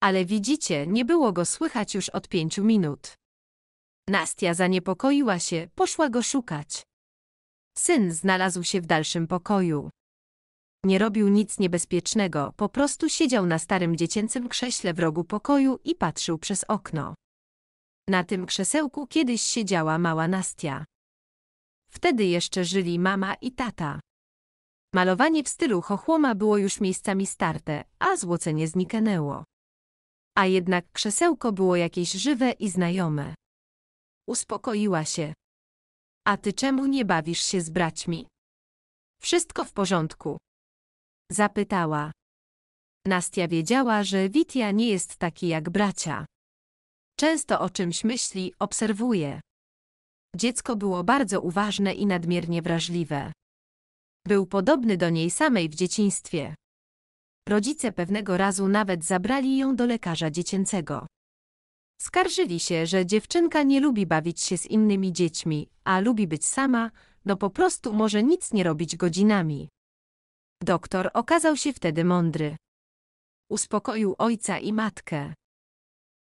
Ale widzicie, nie było go słychać już od pięciu minut. Nastia zaniepokoiła się, poszła go szukać. Syn znalazł się w dalszym pokoju. Nie robił nic niebezpiecznego, po prostu siedział na starym dziecięcym krześle w rogu pokoju i patrzył przez okno. Na tym krzesełku kiedyś siedziała mała Nastia. Wtedy jeszcze żyli mama i tata. Malowanie w stylu chochłoma było już miejscami starte, a złocenie zniknęło. A jednak krzesełko było jakieś żywe i znajome. Uspokoiła się. A ty czemu nie bawisz się z braćmi? Wszystko w porządku. Zapytała. Nastia wiedziała, że Witia nie jest taki jak bracia. Często o czymś myśli, obserwuje. Dziecko było bardzo uważne i nadmiernie wrażliwe. Był podobny do niej samej w dzieciństwie. Rodzice pewnego razu nawet zabrali ją do lekarza dziecięcego. Skarżyli się, że dziewczynka nie lubi bawić się z innymi dziećmi, a lubi być sama, no po prostu może nic nie robić godzinami. Doktor okazał się wtedy mądry. Uspokoił ojca i matkę.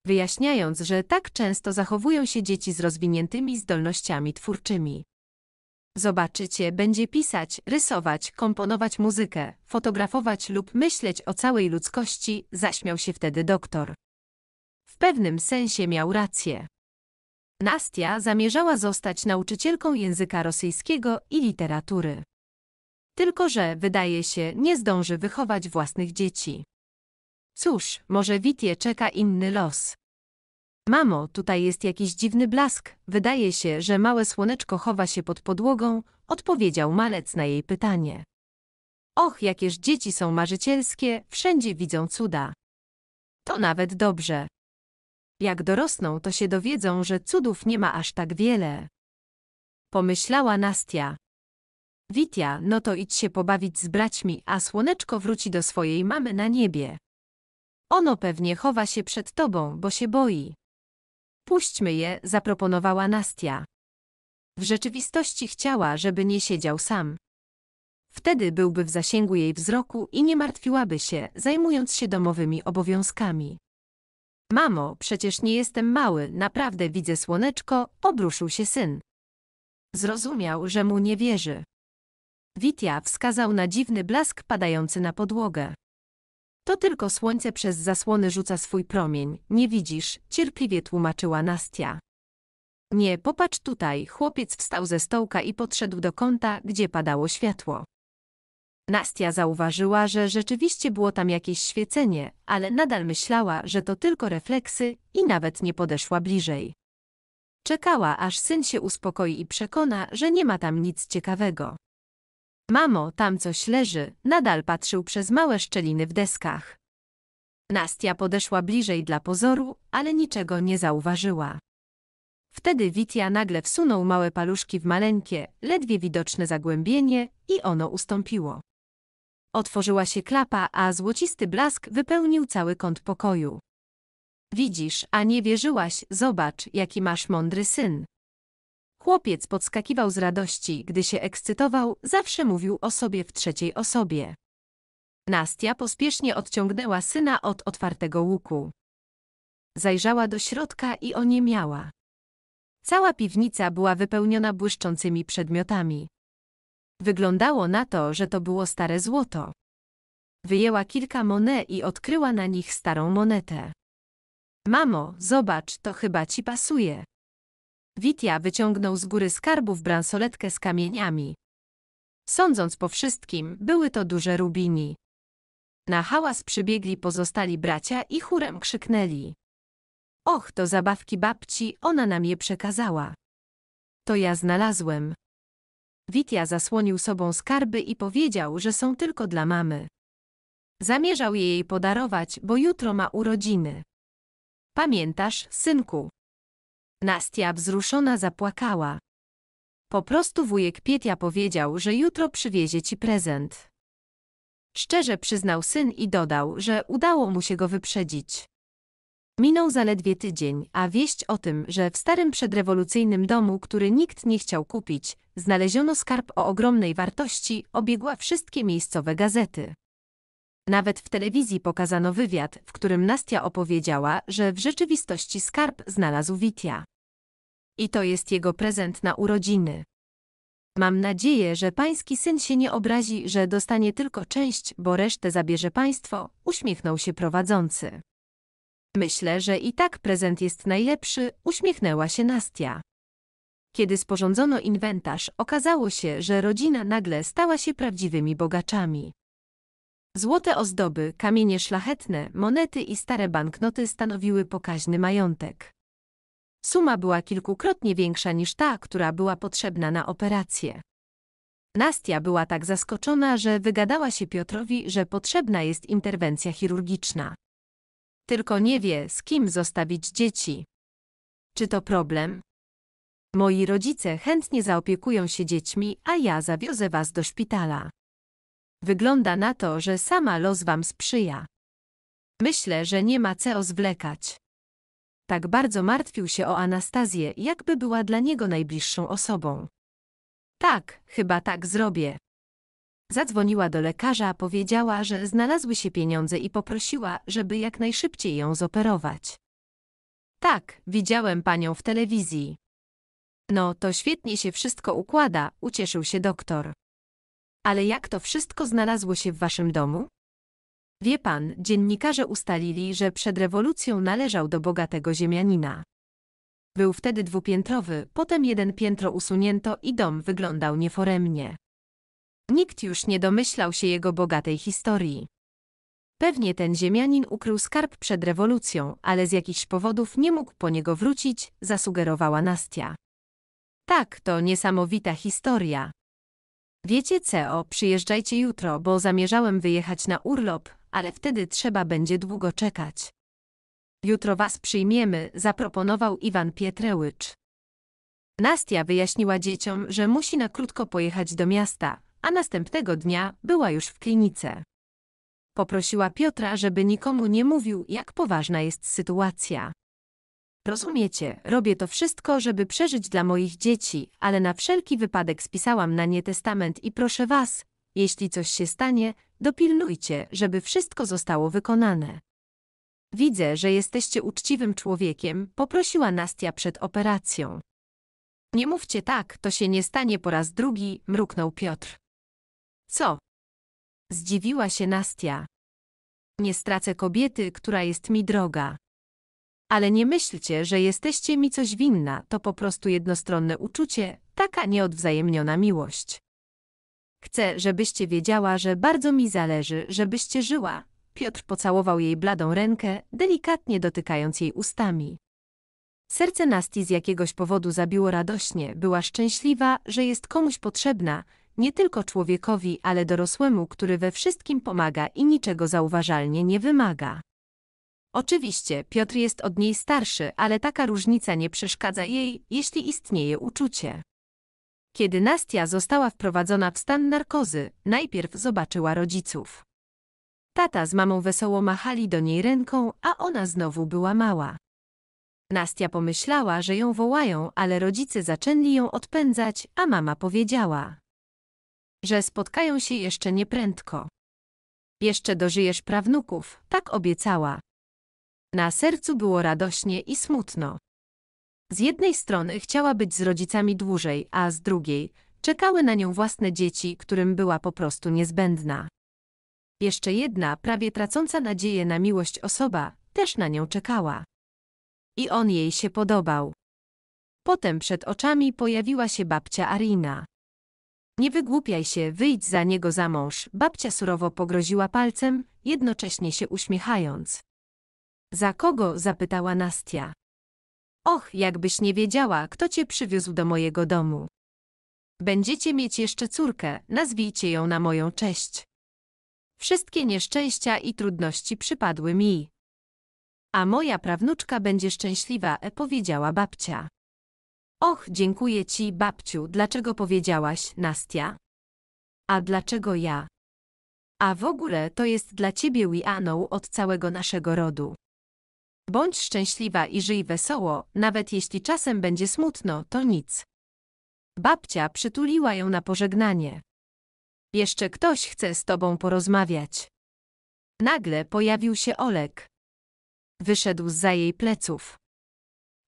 Wyjaśniając, że tak często zachowują się dzieci z rozwiniętymi zdolnościami twórczymi. Zobaczycie, będzie pisać, rysować, komponować muzykę, fotografować lub myśleć o całej ludzkości, zaśmiał się wtedy doktor. W pewnym sensie miał rację. Nastia zamierzała zostać nauczycielką języka rosyjskiego i literatury. Tylko że, wydaje się, nie zdąży wychować własnych dzieci. Cóż, może Witie czeka inny los. Mamo, tutaj jest jakiś dziwny blask, wydaje się, że małe słoneczko chowa się pod podłogą, odpowiedział malec na jej pytanie. Och, jakież dzieci są marzycielskie, wszędzie widzą cuda. To nawet dobrze. Jak dorosną, to się dowiedzą, że cudów nie ma aż tak wiele. Pomyślała Nastia. Witia, no to idź się pobawić z braćmi, a słoneczko wróci do swojej mamy na niebie. Ono pewnie chowa się przed tobą, bo się boi. Puśćmy je, zaproponowała Nastia. W rzeczywistości chciała, żeby nie siedział sam. Wtedy byłby w zasięgu jej wzroku i nie martwiłaby się, zajmując się domowymi obowiązkami. Mamo, przecież nie jestem mały, naprawdę widzę słoneczko, obruszył się syn. Zrozumiał, że mu nie wierzy. Witja wskazał na dziwny blask padający na podłogę. To tylko słońce przez zasłony rzuca swój promień, nie widzisz, cierpliwie tłumaczyła Nastia. Nie, popatrz tutaj, chłopiec wstał ze stołka i podszedł do kąta, gdzie padało światło. Nastia zauważyła, że rzeczywiście było tam jakieś świecenie, ale nadal myślała, że to tylko refleksy i nawet nie podeszła bliżej. Czekała, aż syn się uspokoi i przekona, że nie ma tam nic ciekawego. Mamo, tam coś leży, nadal patrzył przez małe szczeliny w deskach. Nastia podeszła bliżej dla pozoru, ale niczego nie zauważyła. Wtedy Witia nagle wsunął małe paluszki w maleńkie, ledwie widoczne zagłębienie i ono ustąpiło. Otworzyła się klapa, a złocisty blask wypełnił cały kąt pokoju. Widzisz, a nie wierzyłaś, zobacz, jaki masz mądry syn. Chłopiec podskakiwał z radości, gdy się ekscytował, zawsze mówił o sobie w trzeciej osobie. Nastia pospiesznie odciągnęła syna od otwartego łuku. Zajrzała do środka i oniemiała. Cała piwnica była wypełniona błyszczącymi przedmiotami. Wyglądało na to, że to było stare złoto. Wyjęła kilka monet i odkryła na nich starą monetę. Mamo, zobacz, to chyba ci pasuje. Witja wyciągnął z góry skarbów bransoletkę z kamieniami. Sądząc po wszystkim, były to duże rubini. Na hałas przybiegli pozostali bracia i chórem krzyknęli. Och, to zabawki babci, ona nam je przekazała. To ja znalazłem. Witia zasłonił sobą skarby i powiedział, że są tylko dla mamy. Zamierzał je jej podarować, bo jutro ma urodziny. Pamiętasz, synku? Nastia wzruszona zapłakała. Po prostu wujek Pietia powiedział, że jutro przywiezie ci prezent. Szczerze przyznał syn i dodał, że udało mu się go wyprzedzić. Minął zaledwie tydzień, a wieść o tym, że w starym przedrewolucyjnym domu, który nikt nie chciał kupić, znaleziono skarb o ogromnej wartości, obiegła wszystkie miejscowe gazety. Nawet w telewizji pokazano wywiad, w którym Nastia opowiedziała, że w rzeczywistości skarb znalazł Witia. I to jest jego prezent na urodziny. Mam nadzieję, że pański syn się nie obrazi, że dostanie tylko część, bo resztę zabierze państwo, uśmiechnął się prowadzący. Myślę, że i tak prezent jest najlepszy, uśmiechnęła się Nastia. Kiedy sporządzono inwentarz, okazało się, że rodzina nagle stała się prawdziwymi bogaczami. Złote ozdoby, kamienie szlachetne, monety i stare banknoty stanowiły pokaźny majątek. Suma była kilkukrotnie większa niż ta, która była potrzebna na operację. Nastia była tak zaskoczona, że wygadała się Piotrowi, że potrzebna jest interwencja chirurgiczna tylko nie wie, z kim zostawić dzieci. Czy to problem? Moi rodzice chętnie zaopiekują się dziećmi, a ja zawiozę was do szpitala. Wygląda na to, że sama los wam sprzyja. Myślę, że nie ma co zwlekać. Tak bardzo martwił się o Anastazję, jakby była dla niego najbliższą osobą. Tak, chyba tak zrobię. Zadzwoniła do lekarza, powiedziała, że znalazły się pieniądze i poprosiła, żeby jak najszybciej ją zoperować. Tak, widziałem panią w telewizji. No, to świetnie się wszystko układa, ucieszył się doktor. Ale jak to wszystko znalazło się w waszym domu? Wie pan, dziennikarze ustalili, że przed rewolucją należał do bogatego ziemianina. Był wtedy dwupiętrowy, potem jeden piętro usunięto i dom wyglądał nieforemnie. Nikt już nie domyślał się jego bogatej historii. Pewnie ten ziemianin ukrył skarb przed rewolucją, ale z jakichś powodów nie mógł po niego wrócić, zasugerowała Nastia. Tak, to niesamowita historia. Wiecie co, przyjeżdżajcie jutro, bo zamierzałem wyjechać na urlop, ale wtedy trzeba będzie długo czekać. Jutro was przyjmiemy, zaproponował Iwan Pietrełycz. Nastia wyjaśniła dzieciom, że musi na krótko pojechać do miasta, a następnego dnia była już w klinice. Poprosiła Piotra, żeby nikomu nie mówił, jak poważna jest sytuacja. Rozumiecie, robię to wszystko, żeby przeżyć dla moich dzieci, ale na wszelki wypadek spisałam na nie testament i proszę was, jeśli coś się stanie, dopilnujcie, żeby wszystko zostało wykonane. Widzę, że jesteście uczciwym człowiekiem, poprosiła Nastia przed operacją. Nie mówcie tak, to się nie stanie po raz drugi, mruknął Piotr. Co? Zdziwiła się Nastia. Nie stracę kobiety, która jest mi droga. Ale nie myślcie, że jesteście mi coś winna, to po prostu jednostronne uczucie, taka nieodwzajemniona miłość. Chcę, żebyście wiedziała, że bardzo mi zależy, żebyście żyła. Piotr pocałował jej bladą rękę, delikatnie dotykając jej ustami. Serce Nasti z jakiegoś powodu zabiło radośnie, była szczęśliwa, że jest komuś potrzebna, nie tylko człowiekowi, ale dorosłemu, który we wszystkim pomaga i niczego zauważalnie nie wymaga. Oczywiście, Piotr jest od niej starszy, ale taka różnica nie przeszkadza jej, jeśli istnieje uczucie. Kiedy Nastia została wprowadzona w stan narkozy, najpierw zobaczyła rodziców. Tata z mamą wesoło machali do niej ręką, a ona znowu była mała. Nastia pomyślała, że ją wołają, ale rodzice zaczęli ją odpędzać, a mama powiedziała: że spotkają się jeszcze nieprędko. Jeszcze dożyjesz prawnuków, tak obiecała. Na sercu było radośnie i smutno. Z jednej strony chciała być z rodzicami dłużej, a z drugiej czekały na nią własne dzieci, którym była po prostu niezbędna. Jeszcze jedna, prawie tracąca nadzieję na miłość osoba, też na nią czekała. I on jej się podobał. Potem przed oczami pojawiła się babcia Arina. Nie wygłupiaj się, wyjdź za niego za mąż, babcia surowo pogroziła palcem, jednocześnie się uśmiechając. Za kogo? zapytała Nastia. Och, jakbyś nie wiedziała, kto cię przywiózł do mojego domu. Będziecie mieć jeszcze córkę, nazwijcie ją na moją cześć. Wszystkie nieszczęścia i trudności przypadły mi. A moja prawnuczka będzie szczęśliwa, e, powiedziała babcia. Och, dziękuję ci, babciu, dlaczego powiedziałaś, Nastia? A dlaczego ja? A w ogóle to jest dla ciebie Wianą od całego naszego rodu. Bądź szczęśliwa i żyj wesoło, nawet jeśli czasem będzie smutno, to nic. Babcia przytuliła ją na pożegnanie. Jeszcze ktoś chce z tobą porozmawiać. Nagle pojawił się Olek. Wyszedł z za jej pleców.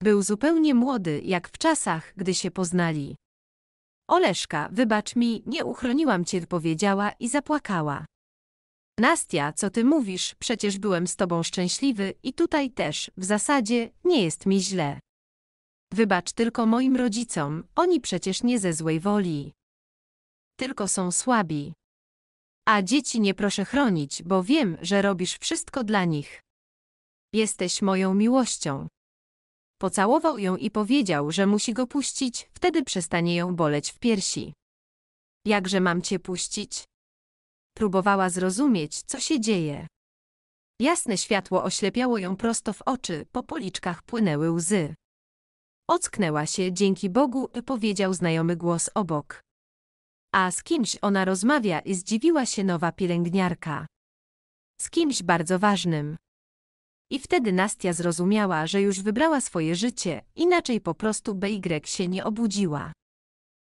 Był zupełnie młody, jak w czasach, gdy się poznali. Oleszka, wybacz mi, nie uchroniłam cię, powiedziała i zapłakała. Nastia, co ty mówisz, przecież byłem z tobą szczęśliwy i tutaj też, w zasadzie, nie jest mi źle. Wybacz tylko moim rodzicom, oni przecież nie ze złej woli. Tylko są słabi. A dzieci nie proszę chronić, bo wiem, że robisz wszystko dla nich. Jesteś moją miłością. Pocałował ją i powiedział, że musi go puścić, wtedy przestanie ją boleć w piersi. Jakże mam cię puścić? Próbowała zrozumieć, co się dzieje. Jasne światło oślepiało ją prosto w oczy, po policzkach płynęły łzy. Ocknęła się, dzięki Bogu, powiedział znajomy głos obok. A z kimś ona rozmawia i zdziwiła się nowa pielęgniarka. Z kimś bardzo ważnym. I wtedy Nastia zrozumiała, że już wybrała swoje życie, inaczej po prostu BY y się nie obudziła.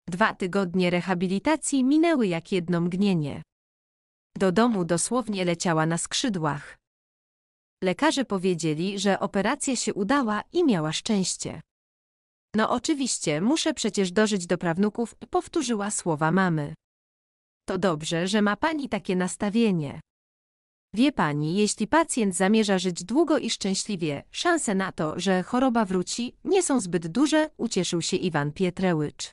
Dwa tygodnie rehabilitacji minęły jak jedno mgnienie. Do domu dosłownie leciała na skrzydłach. Lekarze powiedzieli, że operacja się udała i miała szczęście. No oczywiście, muszę przecież dożyć do prawnuków, powtórzyła słowa mamy. To dobrze, że ma pani takie nastawienie. Wie pani, jeśli pacjent zamierza żyć długo i szczęśliwie, szanse na to, że choroba wróci, nie są zbyt duże, ucieszył się Iwan Pietrełycz.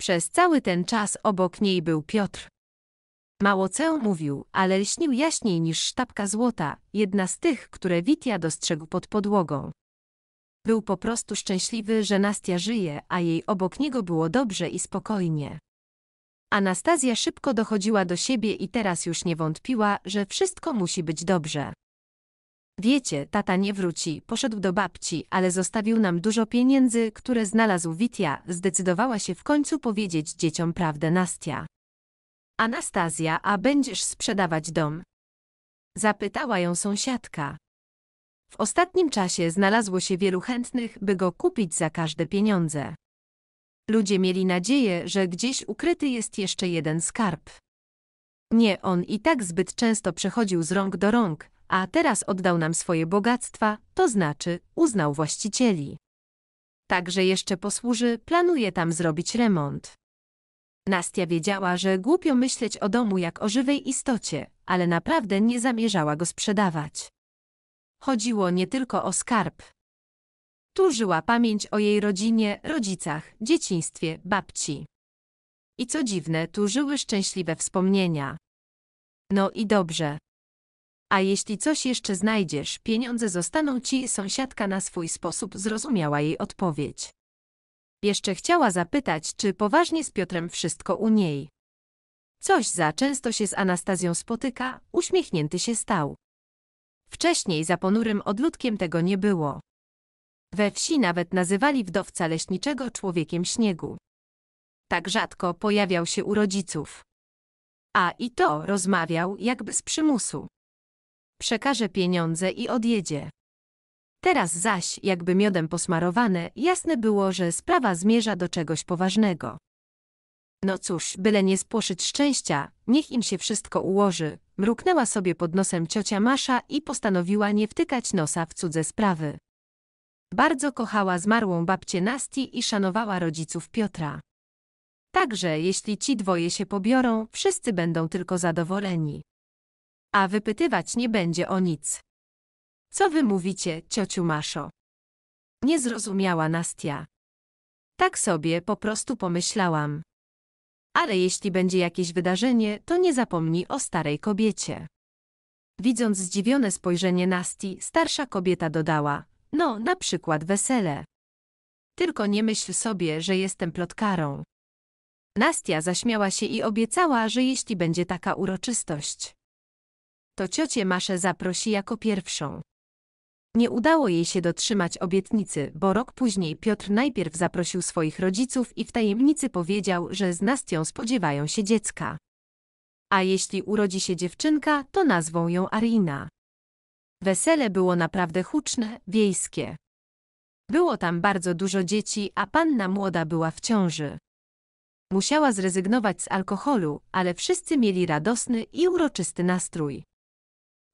Przez cały ten czas obok niej był Piotr. Mało co mówił, ale lśnił jaśniej niż sztabka złota, jedna z tych, które Witia dostrzegł pod podłogą. Był po prostu szczęśliwy, że Nastia żyje, a jej obok niego było dobrze i spokojnie. Anastazja szybko dochodziła do siebie i teraz już nie wątpiła, że wszystko musi być dobrze. Wiecie, tata nie wróci, poszedł do babci, ale zostawił nam dużo pieniędzy, które znalazł Witia, zdecydowała się w końcu powiedzieć dzieciom prawdę Nastia. Anastazja, a będziesz sprzedawać dom? Zapytała ją sąsiadka. W ostatnim czasie znalazło się wielu chętnych, by go kupić za każde pieniądze. Ludzie mieli nadzieję, że gdzieś ukryty jest jeszcze jeden skarb. Nie, on i tak zbyt często przechodził z rąk do rąk, a teraz oddał nam swoje bogactwa, to znaczy uznał właścicieli. Także jeszcze posłuży, planuje tam zrobić remont. Nastia wiedziała, że głupio myśleć o domu jak o żywej istocie, ale naprawdę nie zamierzała go sprzedawać. Chodziło nie tylko o skarb. Tu żyła pamięć o jej rodzinie, rodzicach, dzieciństwie, babci. I co dziwne, tu żyły szczęśliwe wspomnienia. No i dobrze. A jeśli coś jeszcze znajdziesz, pieniądze zostaną ci, sąsiadka na swój sposób zrozumiała jej odpowiedź. Jeszcze chciała zapytać, czy poważnie z Piotrem wszystko u niej. Coś za często się z Anastazją spotyka, uśmiechnięty się stał. Wcześniej za ponurym odludkiem tego nie było. We wsi nawet nazywali wdowca leśniczego człowiekiem śniegu. Tak rzadko pojawiał się u rodziców. A i to rozmawiał jakby z przymusu. Przekaże pieniądze i odjedzie. Teraz zaś, jakby miodem posmarowane, jasne było, że sprawa zmierza do czegoś poważnego. No cóż, byle nie spłoszyć szczęścia, niech im się wszystko ułoży, mruknęła sobie pod nosem ciocia Masza i postanowiła nie wtykać nosa w cudze sprawy. Bardzo kochała zmarłą babcię Nasti i szanowała rodziców Piotra. Także jeśli ci dwoje się pobiorą, wszyscy będą tylko zadowoleni. A wypytywać nie będzie o nic. Co wy mówicie, ciociu Maszo? Nie zrozumiała Nastia. Tak sobie po prostu pomyślałam. Ale jeśli będzie jakieś wydarzenie, to nie zapomnij o starej kobiecie. Widząc zdziwione spojrzenie Nasti, starsza kobieta dodała, no, na przykład wesele. Tylko nie myśl sobie, że jestem plotkarą. Nastia zaśmiała się i obiecała, że jeśli będzie taka uroczystość, to ciocie Maszę zaprosi jako pierwszą. Nie udało jej się dotrzymać obietnicy, bo rok później Piotr najpierw zaprosił swoich rodziców i w tajemnicy powiedział, że z Nastią spodziewają się dziecka. A jeśli urodzi się dziewczynka, to nazwą ją Arina. Wesele było naprawdę huczne, wiejskie. Było tam bardzo dużo dzieci, a panna młoda była w ciąży. Musiała zrezygnować z alkoholu, ale wszyscy mieli radosny i uroczysty nastrój.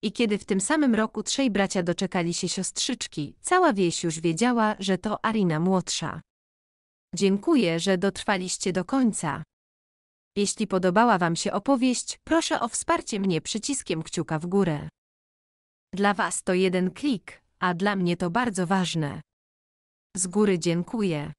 I kiedy w tym samym roku trzej bracia doczekali się siostrzyczki, cała wieś już wiedziała, że to Arina młodsza. Dziękuję, że dotrwaliście do końca. Jeśli podobała Wam się opowieść, proszę o wsparcie mnie przyciskiem kciuka w górę. Dla Was to jeden klik, a dla mnie to bardzo ważne. Z góry dziękuję.